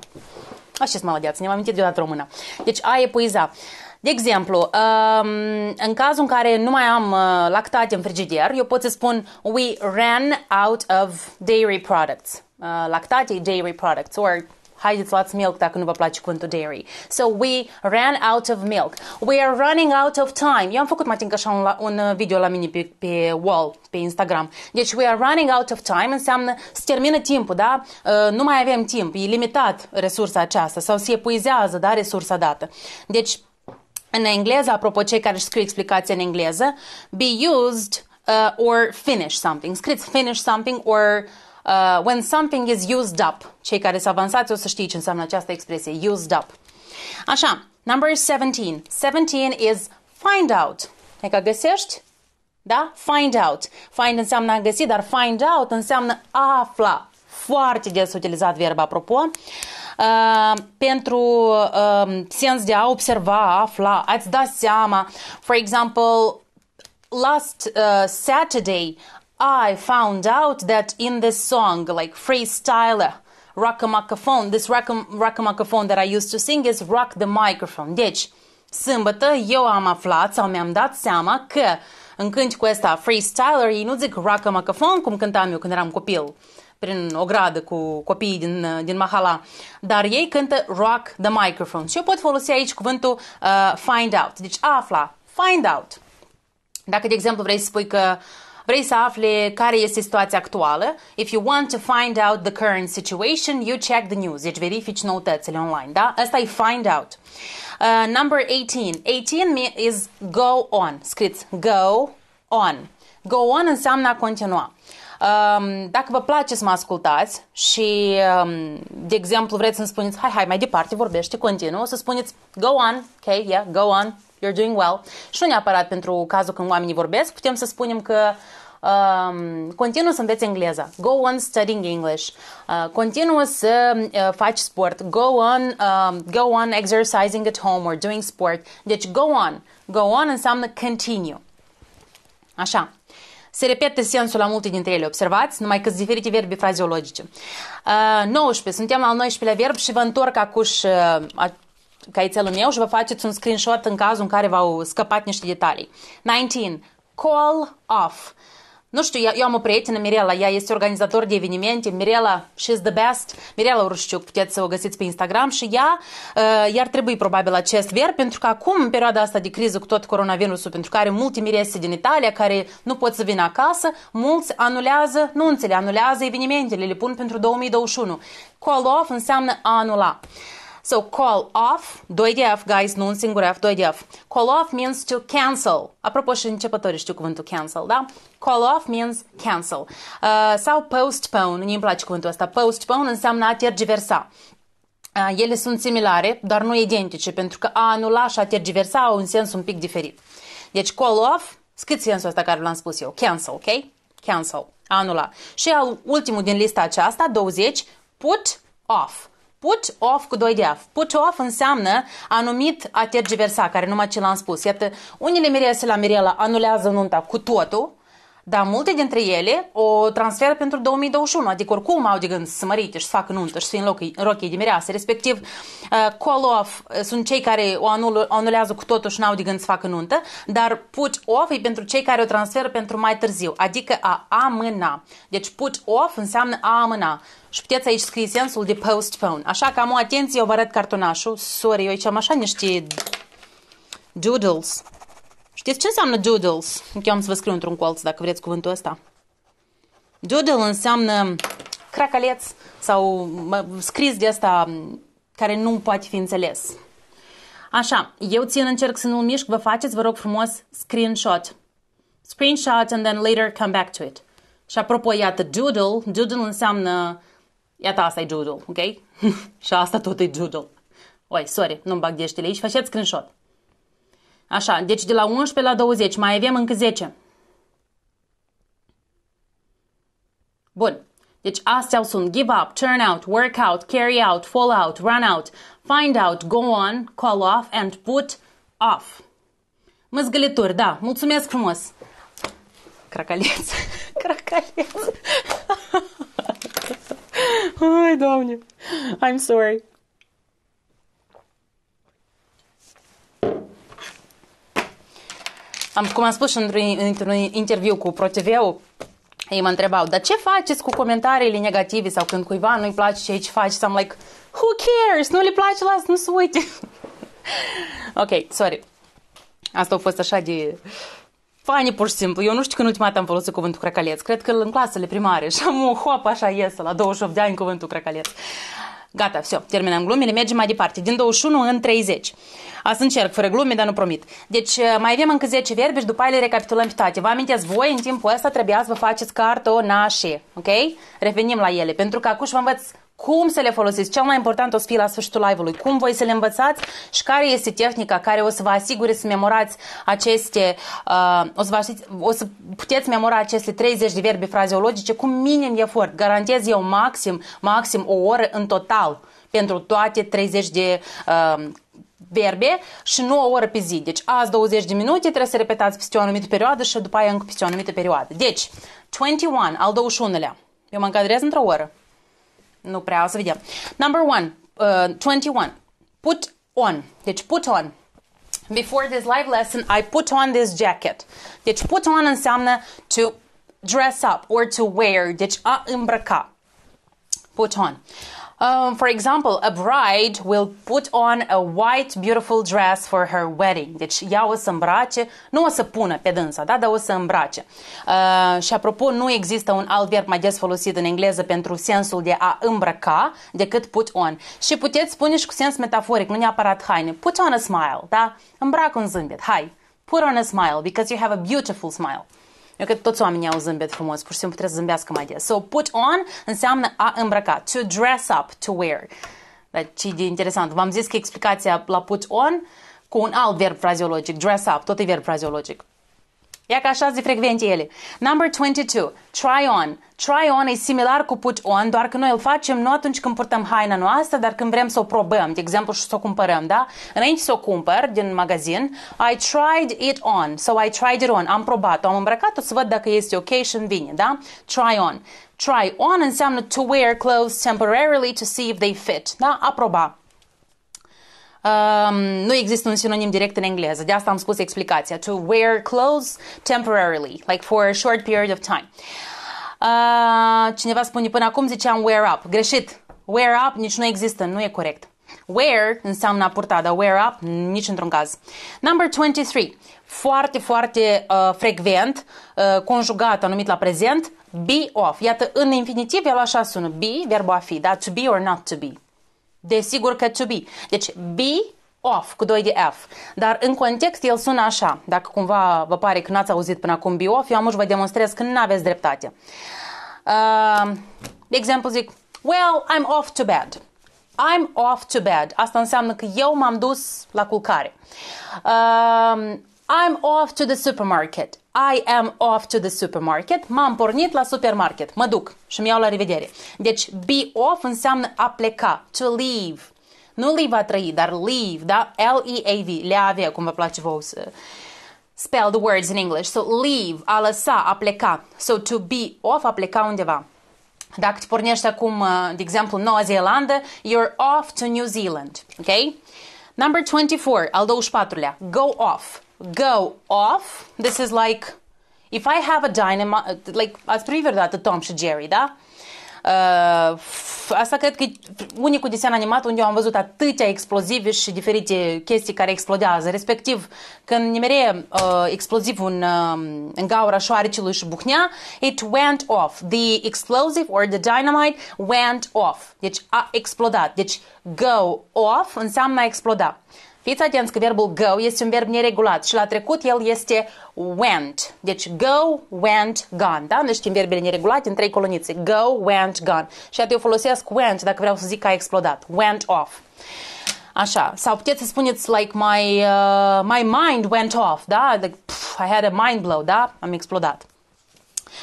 Așa mă la viață, ne-am amintit deodată română. Deci, a epuiza. Uh, de exemplu, um, în cazul în care nu mai am uh, lactate în frigider, eu pot să spun we ran out of dairy products. Uh, lactate, dairy products, or Haideți, luați milk dacă nu vă place cuvântul dairy. So we ran out of milk. We are running out of time. Eu am făcut mai așa un, un uh, video la mine pe, pe wall, pe Instagram. Deci we are running out of time înseamnă se termină timpul, da? nu mai avem timp, e limitat resursa aceasta sau se epuizează, da, resursa dată. Deci în engleză, apropo cei care își scriu explicații în engleză, be used uh, or finish something. Scriți finish something or uh, when something is used up. Cei care sunt avansați o să știți ce înseamnă această expresie, used up. Așa, number 17. 17 is find out. E că găsești? Da? Find out. Find înseamnă a găsi, dar find out înseamnă a afla. Foarte des utilizat verba apropo. Uh, Uh, pentru uh, sens de a observa, a afla, ați da seama. For example, last uh, Saturday, I found out that in this song, like Freestyler, Rock a Microphone, this rock a, rock a Microphone that I used to sing is Rock the Microphone. Deci, sâmbătă eu am aflat sau mi-am dat seama că în cânti cu ăsta freestyler, ei nu zic rock a microphone cum cântam eu când eram copil, prin o gradă cu copiii din, din Mahala, dar ei cântă Rock the Microphone. Și eu pot folosi aici cuvântul uh, find out, deci afla, find out. Dacă, de exemplu, vrei să spui că vrei să afli care este situația actuală, if you want to find out the current situation, you check the news. Deci verifici noutățile online, da? Asta e find out. Uh, number 18. 18 is go on. Scriți go on. Go on înseamnă a continua. Dacă vă place să mă ascultați și, de exemplu, vreți să-mi spuneți, hai, hai, mai departe, vorbește, continuă, să spuneți, go on, ok, yeah, go on, you're doing well. Și nu neapărat pentru cazul când oamenii vorbesc, putem să spunem că um, continuă să înveți engleza, go on studying English, uh, continuă să uh, faci sport, go on, um, go on exercising at home or doing sport. Deci go on, go on înseamnă continue. Așa. Se repete sensul la multe dintre ele, observați? Numai că sunt diferite verbi fraziologice. Uh, 19. Suntem la al 19-lea verb și vă întorc acuș uh, caițelul meu și vă faceți un screenshot în cazul în care v-au scăpat niște detalii. 19. Call off. Nu știu, eu, am o prietenă, Mirela, ea este organizator de evenimente, Mirela, she's the best, Mirela Urșciuc, puteți să o găsiți pe Instagram și ea, uh, i-ar trebui probabil acest ver, pentru că acum, în perioada asta de criză cu tot coronavirusul, pentru care multe mirese din Italia, care nu pot să vină acasă, mulți anulează nunțele, anulează evenimentele, le pun pentru 2021. Call off înseamnă a anula. So call off, doi de F, guys, nu un singur F, doi de F. Call off means to cancel. Apropo și începătorii știu cuvântul cancel, da? Call off means cancel. Uh, sau postpone, nu-mi place cuvântul ăsta. Postpone înseamnă a tergiversa. Uh, ele sunt similare, dar nu identice, pentru că a anula și a tergiversa au un sens un pic diferit. Deci call off, scât sensul ăsta care l-am spus eu? Cancel, ok? Cancel, anula. Și al ultimul din lista aceasta, 20, put off. Put off cu doi de af. Put off înseamnă anumit a tergiversa, care numai ce l-am spus. Iată, unele mirese la Mirela anulează nunta cu totul, dar multe dintre ele o transferă pentru 2021, adică oricum au de gând să mărite și să facă nuntă și să fie în loc, rochie de mireasă. Respectiv, uh, call-off uh, sunt cei care o anul, anulează cu totul și n-au de gând să facă nuntă, dar put off e pentru cei care o transferă pentru mai târziu, adică a amâna. Deci put off înseamnă a amâna. Și puteți aici scrie sensul de postpone. Așa că am o atenție, eu vă arăt cartonașul. Sorry, eu aici am așa niște doodles. Știți ce înseamnă doodles? Eu am să vă scriu într-un colț dacă vreți cuvântul ăsta. Doodle înseamnă cracaleț sau scris de asta care nu poate fi înțeles. Așa, eu țin, încerc să nu mișc, vă faceți, vă rog frumos, screenshot. Screenshot and then later come back to it. Și apropo, iată, doodle, doodle înseamnă, iată, asta e doodle, ok? și asta tot e doodle. Oi, sorry, nu-mi bag de aici, faceți screenshot. Așa, deci de la 11 la 20 mai avem încă 10. Bun. Deci astea sunt give up, turn out, work out, carry out, fall out, run out, find out, go on, call off and put off. Măzgălituri, da. Mulțumesc frumos. Cracaleț. Cracaleț. Ai, Doamne. I'm sorry. am, cum am spus și într-un, într-un interviu cu ProTV-ul, ei mă întrebau, dar ce faceți cu comentariile negative sau când cuiva nu-i place ce aici faci? Sau am like, who cares? Nu le place, las, nu se uite. ok, sorry. Asta a fost așa de fani pur și simplu. Eu nu știu în ultima dată am folosit cuvântul cracaleț. Cred că în clasele primare și am o hop așa iesă la 28 de ani cuvântul cracaleț. Gata, все, terminăm glumele, mergem mai departe. Din 21 în 30. A să încerc, fără glume, dar nu promit. Deci uh, mai avem încă 10 verbi și după aia le recapitulăm pe toate. Vă aminteți, voi în timpul ăsta trebuia să vă faceți cartonașe, ok? Revenim la ele, pentru că acum vă învăț cum să le folosiți. Cel mai important o să fie la sfârșitul live-ului. Cum voi să le învățați și care este tehnica care o să vă asigure să memorați aceste, uh, o, să vă asigure, o să puteți memora aceste 30 de verbi frazeologice cu minim efort. Garantez eu maxim, maxim o oră în total pentru toate 30 de uh, verbe și 9 ore pe zi. Deci azi 20 de minute, trebuie să repetați peste o anumită perioadă și după aia încă peste o anumită perioadă. Deci, 21, al 21-lea. Eu mă încadrez într-o oră. Nu prea, o să vedem. Number 1, uh, 21. Put on. Deci put on. Before this live lesson, I put on this jacket. Deci put on înseamnă to dress up or to wear. Deci a îmbrăca. Put on. Um, for example, a bride will put on a white beautiful dress for her wedding. Deci ea o să îmbrace, nu o să pună pe dânsa, da? dar o să îmbrace. Uh, și apropo, nu există un alt verb mai des folosit în engleză pentru sensul de a îmbrăca decât put on. Și puteți spune și cu sens metaforic, nu neapărat haine. Put on a smile, da? Îmbrac un zâmbet, hai. Put on a smile because you have a beautiful smile. Eu cred că toți oamenii au zâmbet frumos, pur și simplu trebuie să zâmbească mai des. So, put on înseamnă a îmbrăca, to dress up, to wear. Deci, e interesant. V-am zis că explicația la put on cu un alt verb fraziologic, dress up, tot e verb fraziologic. Ia ca așa de frecvente ele. Number 22. Try on. Try on e similar cu put on, doar că noi îl facem nu atunci când purtăm haina noastră, dar când vrem să o probăm, de exemplu, și să o cumpărăm, da? Înainte să o cumpăr din magazin, I tried it on. So I tried it on. Am probat-o, am îmbrăcat-o să văd dacă este ok și îmi vine, da? Try on. Try on înseamnă to wear clothes temporarily to see if they fit, da? A proba. Um, nu există un sinonim direct în engleză, de asta am spus explicația. To wear clothes temporarily, like for a short period of time. Uh, cineva spune până acum ziceam wear up. Greșit. Wear up nici nu există, nu e corect. Wear înseamnă a purta, dar wear up nici într-un caz. Number 23. Foarte, foarte uh, frecvent, uh, conjugat anumit la prezent, be off. Iată, în infinitiv el așa sună. Be, verbul a fi, da? To be or not to be. Desigur că to be. Deci be off cu 2 de F. Dar în context el sună așa. Dacă cumva vă pare că n-ați auzit până acum be off, eu am vă demonstrez că nu aveți dreptate. Uh, de exemplu zic, well, I'm off to bed. I'm off to bed. Asta înseamnă că eu m-am dus la culcare. Uh, I'm off to the supermarket. I am off to the supermarket. M-am pornit la supermarket. Mă duc și mi iau la revedere. Deci be off înseamnă a pleca, to leave. Nu leave a trăi, dar leave, da? L-E-A-V, le avea, cum vă place vouă să spell the words in English. So leave, a lăsa, a pleca. So to be off, a pleca undeva. Dacă te pornești acum, uh, de exemplu, Noua Zeelandă, you're off to New Zealand. Ok? Number 24, al 24-lea, go off go off, this is like if I have a dynamite, like ați privit vreodată Tom și Jerry, da? Uh, asta cred că unii unicul desen animat unde eu am văzut atâtea explozive și diferite chestii care explodează. Respectiv, când nimerie uh, exploziv un, uh, um, în gaura șoarecelui și buhnea, it went off. The explosive or the dynamite went off. Deci a explodat. Deci go off înseamnă a exploda. Fiți atenți că verbul go este un verb neregulat și la trecut el este went. Deci go, went, gone. Da? Noi știm verbele neregulate în trei colonițe. Go, went, gone. Și atunci eu folosesc went dacă vreau să zic că a explodat. Went off. Așa. Sau puteți să spuneți like my, uh, my mind went off. Da? Like, pff, I had a mind blow. Da? Am explodat.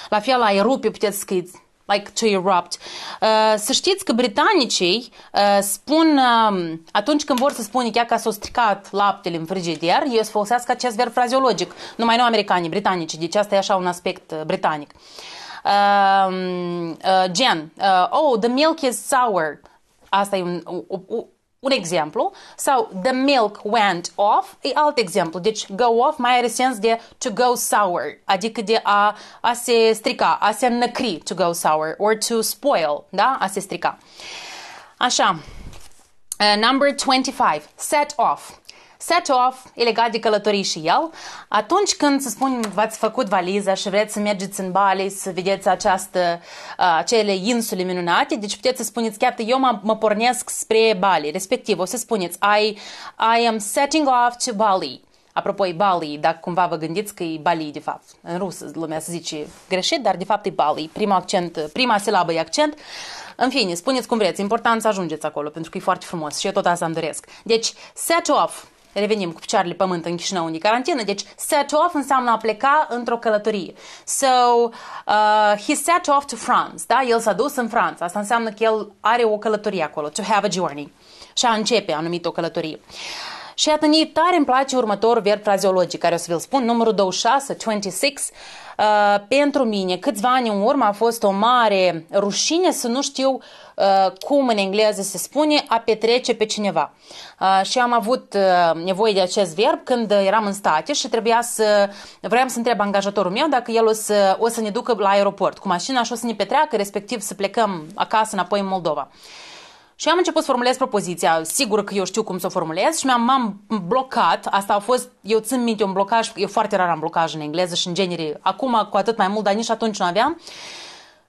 La fel la erupe puteți scrieți like to erupt. Uh, să știți că britanicii uh, spun, uh, atunci când vor să spună chiar că s-a stricat laptele în frigider, ei o să folosească acest verb fraziologic. Numai nu americanii, britanicii, deci asta e așa un aspect uh, britanic. Gen, um, uh, uh, oh, the milk is sour. Asta e un, o, o, un exemplu, sau the milk went off, e alt exemplu. Deci go off mai are sens de to go sour, adică de a, a se strica, a se năcri to go sour, or to spoil, da? A se strica. Așa, uh, number 25, set off set off, e legat de călătorii și el. Atunci când, să spun, v-ați făcut valiza și vreți să mergeți în Bali, să vedeți această, acele insule minunate, deci puteți să spuneți chiar că eu mă, mă pornesc spre Bali, respectiv o să spuneți I, I am setting off to Bali. Apropo, e Bali, dacă cumva vă gândiți că e Bali, de fapt. În rusă lumea se zice greșit, dar de fapt e Bali. Prima, accent, prima silabă e accent. În fine, spuneți cum vreți, important să ajungeți acolo, pentru că e foarte frumos și eu tot asta îmi doresc. Deci, set off, revenim cu picioarele pământ în Chișinău, unde carantină. Deci, set off înseamnă a pleca într-o călătorie. So, uh, he set off to France, da? El s-a dus în Franța. Asta înseamnă că el are o călătorie acolo, to have a journey. Și a începe anumită o călătorie. Și atunci tare îmi place următorul verb fraziologic, care o să vi-l spun, numărul 26, 26, Uh, pentru mine, câțiva ani în urmă a fost o mare rușine să nu știu uh, cum în engleză se spune a petrece pe cineva. Uh, și am avut uh, nevoie de acest verb când eram în state și trebuia să vreau să întreb angajatorul meu dacă el o să, o să ne ducă la aeroport cu mașina și o să ne petreacă, respectiv să plecăm acasă înapoi în Moldova. Și am început să formulez propoziția, sigur că eu știu cum să o formulez și m-am blocat, asta a fost, eu țin minte un blocaj, eu foarte rar am blocaj în engleză și în genere, acum cu atât mai mult, dar nici atunci nu aveam.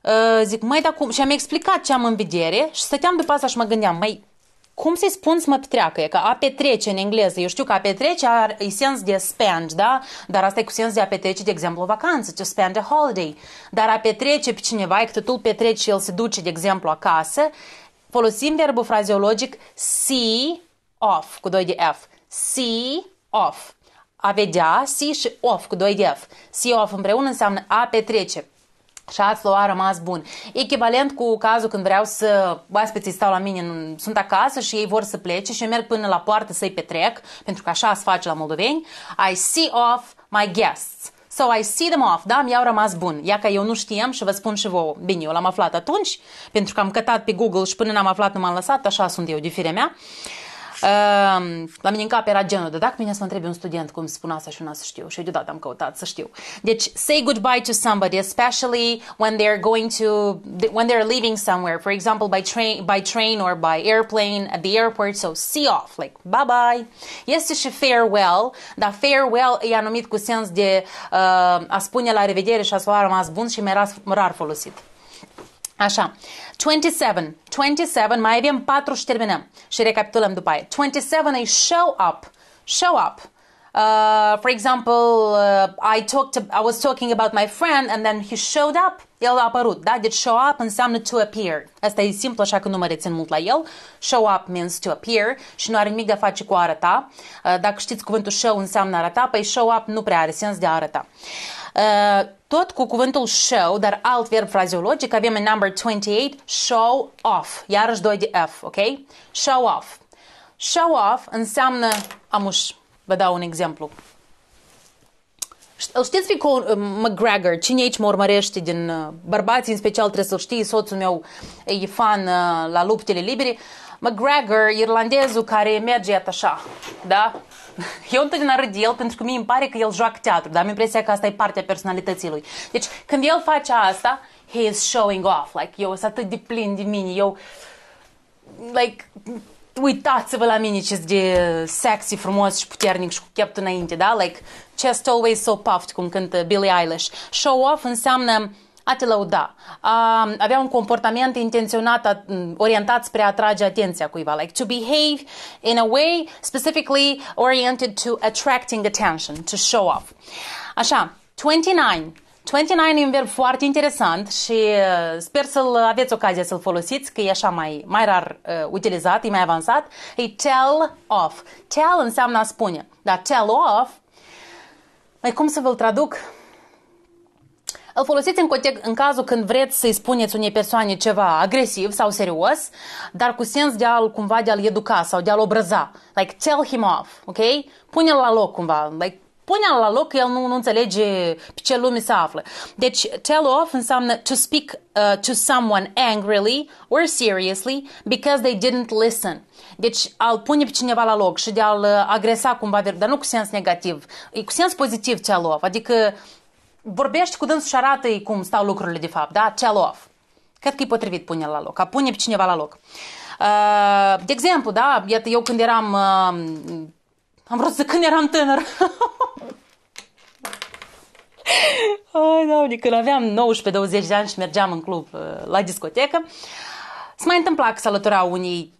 Uh, zic, mai dar cum? Și am explicat ce am în vedere și stăteam după asta și mă gândeam, mai cum să-i spun să mă treacă? E că a petrece în engleză. Eu știu că a petrece are sens de spend, da? Dar asta e cu sens de a petrece, de exemplu, o vacanță, to spend a holiday. Dar a petrece pe cineva, e că tu îl petreci și el se duce, de exemplu, acasă, folosim verbul frazeologic see off, cu 2 de F. See off. A vedea, see și off, cu 2 de F. See off împreună înseamnă a petrece. Și ați lua a rămas bun. Echivalent cu cazul când vreau să oaspeții stau la mine, sunt acasă și ei vor să plece și eu merg până la poartă să-i petrec, pentru că așa se face la moldoveni. I see off my guests. So I see them off, da, mi-au rămas bun. Ia că eu nu știam și vă spun și vouă. Bine, eu l-am aflat atunci, pentru că am cătat pe Google și până n-am aflat nu m-am lăsat, așa sunt eu de firea mea. Uh, Ehm, la mine în cap era genul de dacă mine să mă întrebi un student cum spun asta și una să știu și eu deodată am căutat să știu. Deci, say goodbye to somebody, especially when they're going to, when they're leaving somewhere, for example, by train, by train or by airplane at the airport, so see off, like bye-bye. Este și farewell, dar farewell e anumit cu sens de uh, a spune la revedere și a spune a rămas bun și mi era rar folosit. Așa, 27, 27, mai avem 4 și terminăm și recapitulăm după aia. 27 e show up, show up. Uh, for example, uh, I, talked, I was talking about my friend and then he showed up. El a apărut, da? Deci show up înseamnă to appear. Asta e simplu, așa că nu mă rețin mult la el. Show up means to appear și nu are nimic de a face cu a arăta. Uh, dacă știți cuvântul show înseamnă arăta, păi show up nu prea are sens de a arăta. Uh, tot cu cuvântul show, dar alt verb fraziologic, avem în number 28, show off, iarăși doi de F, ok? Show off. Show off înseamnă, amuș, vă dau un exemplu. Îl știți pe Cole uh, McGregor, cine aici mă urmărește din uh, bărbații, în special trebuie să-l știi, soțul meu e fan la luptele libere. McGregor, irlandezul care merge așa, da? Eu întotdeauna râd de el pentru că mie îmi pare că el joacă teatru, dar am impresia că asta e partea personalității lui. Deci când el face asta, he is showing off. Like, eu sunt atât de plin de mine, eu... Like, uitați-vă la mine ce de sexy, frumos și puternic și cu cheptul înainte, da? Like, chest always so puffed, cum cântă Billie Eilish. Show off înseamnă a te lăuda, a avea un comportament intenționat orientat spre a atrage atenția cuiva, like to behave in a way specifically oriented to attracting attention, to show off. Așa, 29. 29 e un verb foarte interesant și uh, sper să-l aveți ocazia să-l folosiți, că e așa mai, mai rar uh, utilizat, e mai avansat. E tell off. Tell înseamnă a spune, dar tell off, mai cum să vă-l traduc? Îl folosiți în, context, în cazul când vreți să-i spuneți unei persoane ceva agresiv sau serios, dar cu sens de a-l cumva de a-l educa sau de a-l obrăza. Like, tell him off, ok? Pune-l la loc cumva, like, pune-l la loc, el nu, nu înțelege pe ce lume se află. Deci, tell off înseamnă to speak uh, to someone angrily or seriously because they didn't listen. Deci, al pune pe cineva la loc și de a-l uh, agresa cumva, dar nu cu sens negativ, e cu sens pozitiv tell off, adică vorbești cu dânsul și arată cum stau lucrurile de fapt, da? Cel off. Cred că e potrivit pune la loc, a pune pe cineva la loc. Uh, de exemplu, da, iată, eu când eram, uh, am vrut să când eram tânăr, Ai, doamne, când aveam 19-20 de ani și mergeam în club uh, la discotecă, se mai întâmpla că s alătura unii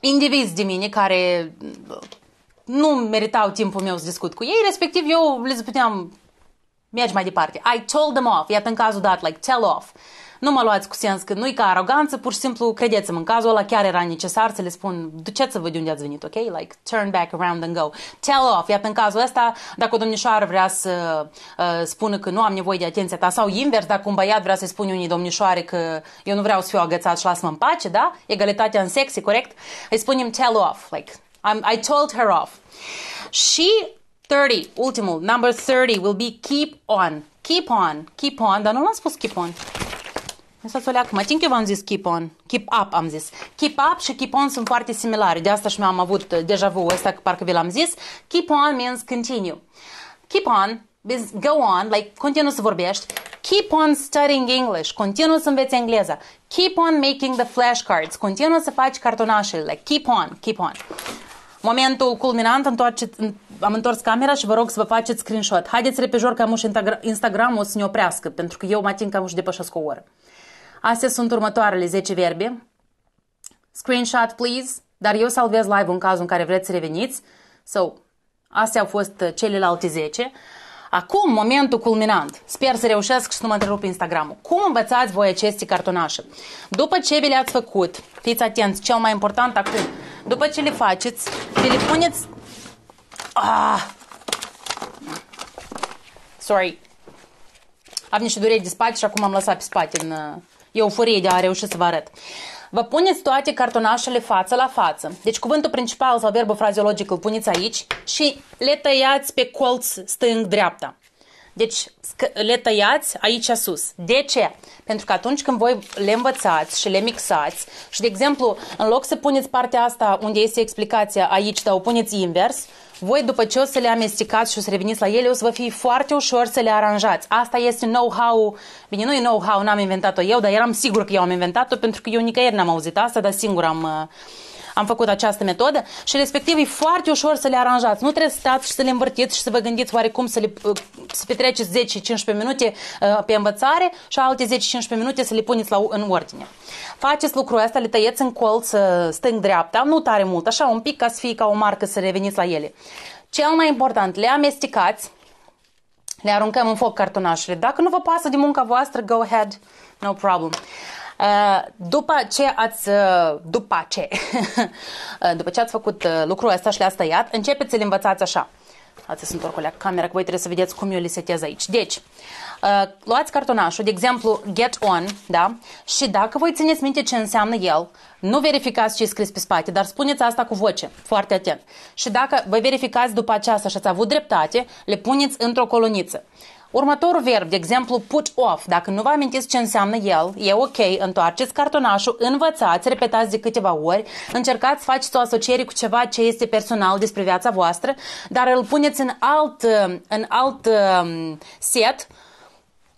indivizi de mine care nu meritau timpul meu să discut cu ei, respectiv eu le puteam Mergi mai departe. I told them off. Iată în cazul dat, like tell off. Nu mă luați cu sens că nu-i ca aroganță, pur și simplu credeți-mă, în cazul ăla chiar era necesar să le spun duceți-vă de unde ați venit, ok? Like turn back around and go. Tell off. Iată în cazul ăsta, dacă o domnișoară vrea să uh, spună că nu am nevoie de atenția ta sau invers, dacă un băiat vrea să-i spune unii domnișoare că eu nu vreau să fiu agățat și las mă în pace, da? Egalitatea în sex, e corect? Îi spunem tell off, like I'm, I told her off. Și 30, ultimul, number 30 will be keep on. Keep on, keep on, dar nu l-am spus keep on. Să o leac, mă think eu v-am zis keep on, keep up am zis. Keep up și keep on sunt foarte similare, de asta și mi-am avut deja vu ăsta, că parcă vi l-am zis. Keep on means continue. Keep on means go on, like continue să vorbești. Keep on studying English, continue să înveți engleza. Keep on making the flashcards, continue să faci cartonașele, like keep on, keep on. Momentul culminant, întoarce, am întors camera și vă rog să vă faceți screenshot. Haideți repejor că amuși Instagram o să ne oprească, pentru că eu mă ating cam și depășesc o oră. Astea sunt următoarele 10 verbe. Screenshot, please. Dar eu salvez live în cazul în care vreți să reveniți. So, astea au fost uh, celelalte 10. Acum, momentul culminant. Sper să reușesc și să nu mă întrerup Instagramul. Cum învățați voi aceste cartonașe? După ce vi le-ați făcut, fiți atenți, cel mai important acum, după ce le faceți, ce le puneți... Ah! Sorry. Am niște dureri de spate și acum am lăsat pe spate în uh, euforie de a reuși să vă arăt. Vă puneți toate cartonașele față la față. Deci cuvântul principal sau verbul fraziologic îl puneți aici și le tăiați pe colț stâng-dreapta. Deci le tăiați aici sus. De ce? Pentru că atunci când voi le învățați și le mixați și, de exemplu, în loc să puneți partea asta unde este explicația aici, dar o puneți invers, voi după ce o să le amestecați și o să reveniți la ele, o să vă fie foarte ușor să le aranjați. Asta este know-how, bine, nu e know-how, n-am inventat-o eu, dar eram sigur că eu am inventat-o pentru că eu nicăieri n-am auzit asta, dar singur am uh, am făcut această metodă și respectiv e foarte ușor să le aranjați. Nu trebuie să stați și să le învârtiți și să vă gândiți oarecum să le uh, să petreceți 10-15 minute uh, pe învățare și alte 10-15 minute să le puneți la, în ordine. Faceți lucrul ăsta, le tăieți în colț uh, stâng-dreapta, nu tare mult, așa un pic ca să fie ca o marcă să reveniți la ele. Cel mai important, le amestecați, le aruncăm în foc cartonașele. Dacă nu vă pasă de munca voastră, go ahead, no problem. Uh, după ce ați, uh, după ce, uh, după ce ați făcut lucrul ăsta și le-ați tăiat, începeți să l învățați așa. Ați să întorc la camera, că voi trebuie să vedeți cum eu le setez aici. Deci, luați cartonașul, de exemplu, get on, da? Și dacă voi țineți minte ce înseamnă el, nu verificați ce e scris pe spate, dar spuneți asta cu voce, foarte atent. Și dacă voi verificați după aceasta și ați avut dreptate, le puneți într-o coloniță. Următorul verb, de exemplu, put off, dacă nu vă amintiți ce înseamnă el, e ok, întoarceți cartonașul, învățați, repetați de câteva ori, încercați să faceți o asociere cu ceva ce este personal despre viața voastră, dar îl puneți în alt, în alt um, set,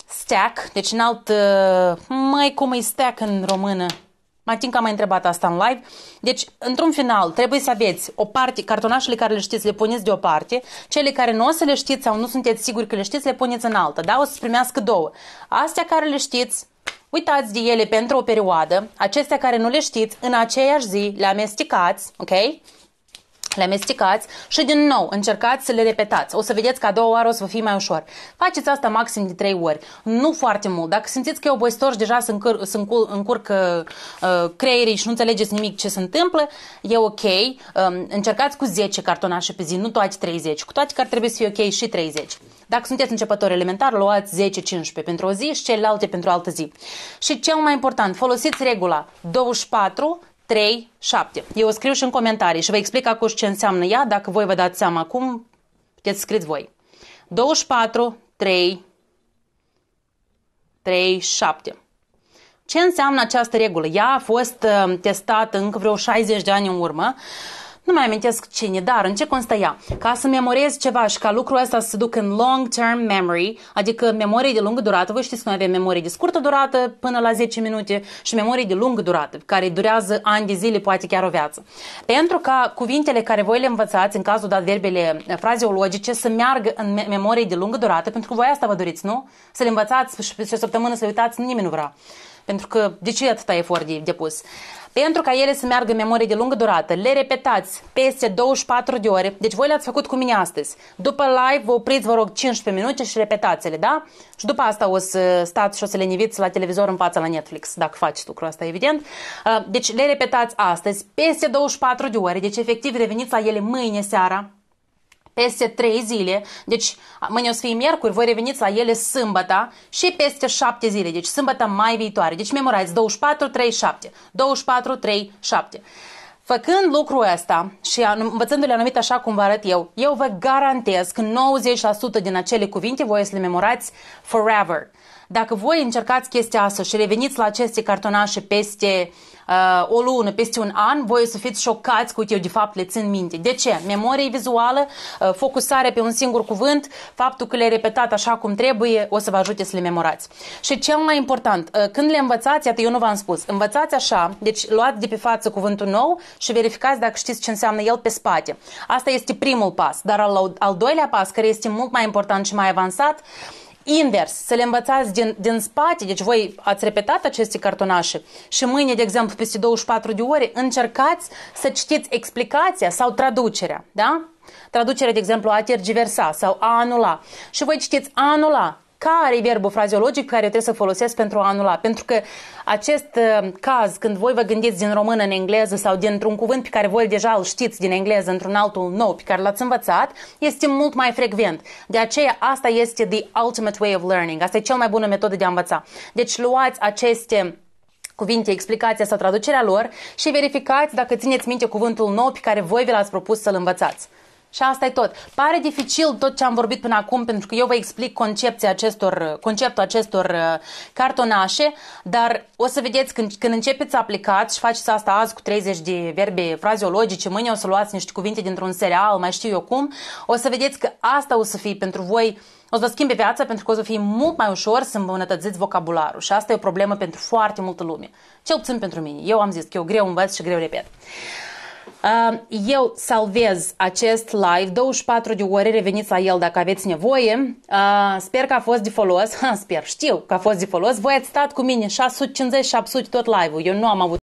stack, deci în alt, uh, mai cum e stack în română, Matinca m-a întrebat asta în live. Deci, într-un final, trebuie să aveți o parte, cartonașele care le știți le puneți deoparte, cele care nu o să le știți sau nu sunteți siguri că le știți le puneți în altă, da? O să primească două. Astea care le știți, uitați de ele pentru o perioadă, acestea care nu le știți, în aceeași zi le amestecați, ok? le amestecați și din nou încercați să le repetați. O să vedeți că a doua oară o să vă fie mai ușor. Faceți asta maxim de 3 ori, nu foarte mult. Dacă simțiți că e obositor și deja se, încurcă uh, creierii și nu înțelegeți nimic ce se întâmplă, e ok. Um, încercați cu 10 cartonașe pe zi, nu toate 30. Cu toate că ar trebui să fie ok și 30. Dacă sunteți începători elementar, luați 10-15 pentru o zi și celelalte pentru altă zi. Și cel mai important, folosiți regula 24 3, 7. Eu o scriu și în comentarii și vă explic acum ce înseamnă ea. Dacă voi vă dați seama acum, puteți scrieți voi. 24, 3, 3, 7. Ce înseamnă această regulă? Ea a fost uh, testată încă vreo 60 de ani în urmă nu mai amintesc cine, dar în ce constă ea? Ca să memorez ceva și ca lucrul ăsta să se ducă în long-term memory, adică memorie de lungă durată. Voi știți că noi avem memorie de scurtă durată până la 10 minute și memorie de lungă durată, care durează ani de zile, poate chiar o viață. Pentru ca cuvintele care voi le învățați în cazul de adverbele eh, frazeologice să meargă în memorie de lungă durată, pentru că voi asta vă doriți, nu? Să le învățați și pe săptămână să le uitați, nimeni nu vrea. Pentru că de ce atâta efort de depus? Uh, pentru ca ele să meargă în memorie de lungă durată, le repetați peste 24 de ore. Deci voi le-ați făcut cu mine astăzi. După live vă opriți, vă rog, 15 minute și repetați-le, da? Și după asta o să stați și o să le niviți la televizor în fața la Netflix, dacă faceți lucrul asta evident. Uh, deci le repetați astăzi peste 24 de ore, deci efectiv reveniți la ele mâine seara, peste trei zile, deci mâine o să fie miercuri, voi reveniți la ele sâmbătă și peste șapte zile, deci sâmbătă mai viitoare. Deci memorați 24, 3, 7. 24, 3, 7. Făcând lucrul ăsta și învățându-le anumit așa cum vă arăt eu, eu vă garantez că 90% din acele cuvinte voi să le memorați forever. Dacă voi încercați chestia asta și reveniți la aceste cartonașe peste uh, Uh, o lună, peste un an, voi să fiți șocați cu eu de fapt le țin minte. De ce? Memorie vizuală, uh, focusarea pe un singur cuvânt, faptul că le repetat așa cum trebuie, o să vă ajute să le memorați. Și cel mai important, uh, când le învățați, iată eu nu v-am spus, învățați așa, deci luați de pe față cuvântul nou și verificați dacă știți ce înseamnă el pe spate. Asta este primul pas, dar al, al doilea pas, care este mult mai important și mai avansat, invers, să le învățați din, din spate, deci voi ați repetat aceste cartonașe și mâine, de exemplu, peste 24 de ore, încercați să citiți explicația sau traducerea, da? Traducerea, de exemplu, a tergiversa sau a anula. Și voi citiți a anula, care e verbul fraziologic care eu trebuie să folosesc pentru a anula. Pentru că acest uh, caz, când voi vă gândiți din română în engleză sau dintr-un cuvânt pe care voi deja îl știți din engleză într-un altul nou pe care l-ați învățat, este mult mai frecvent. De aceea asta este the ultimate way of learning. Asta e cel mai bună metodă de a învăța. Deci luați aceste cuvinte, explicația sau traducerea lor și verificați dacă țineți minte cuvântul nou pe care voi vi l-ați propus să-l învățați. Și asta e tot. Pare dificil tot ce am vorbit până acum, pentru că eu vă explic concepția acestor, conceptul acestor uh, cartonașe, dar o să vedeți când, când începeți să aplicați și faceți asta azi cu 30 de verbe fraziologice, mâine o să luați niște cuvinte dintr-un serial, mai știu eu cum, o să vedeți că asta o să fie pentru voi o să vă schimbe viața pentru că o să fie mult mai ușor să îmbunătățiți vocabularul și asta e o problemă pentru foarte multă lume. Cel puțin pentru mine. Eu am zis că eu greu învăț și greu repet. Eu salvez acest live, 24 de ore, reveniți la el dacă aveți nevoie. Sper că a fost de folos, sper, știu că a fost de folos. Voi ați stat cu mine 650-700 tot live-ul, eu nu am avut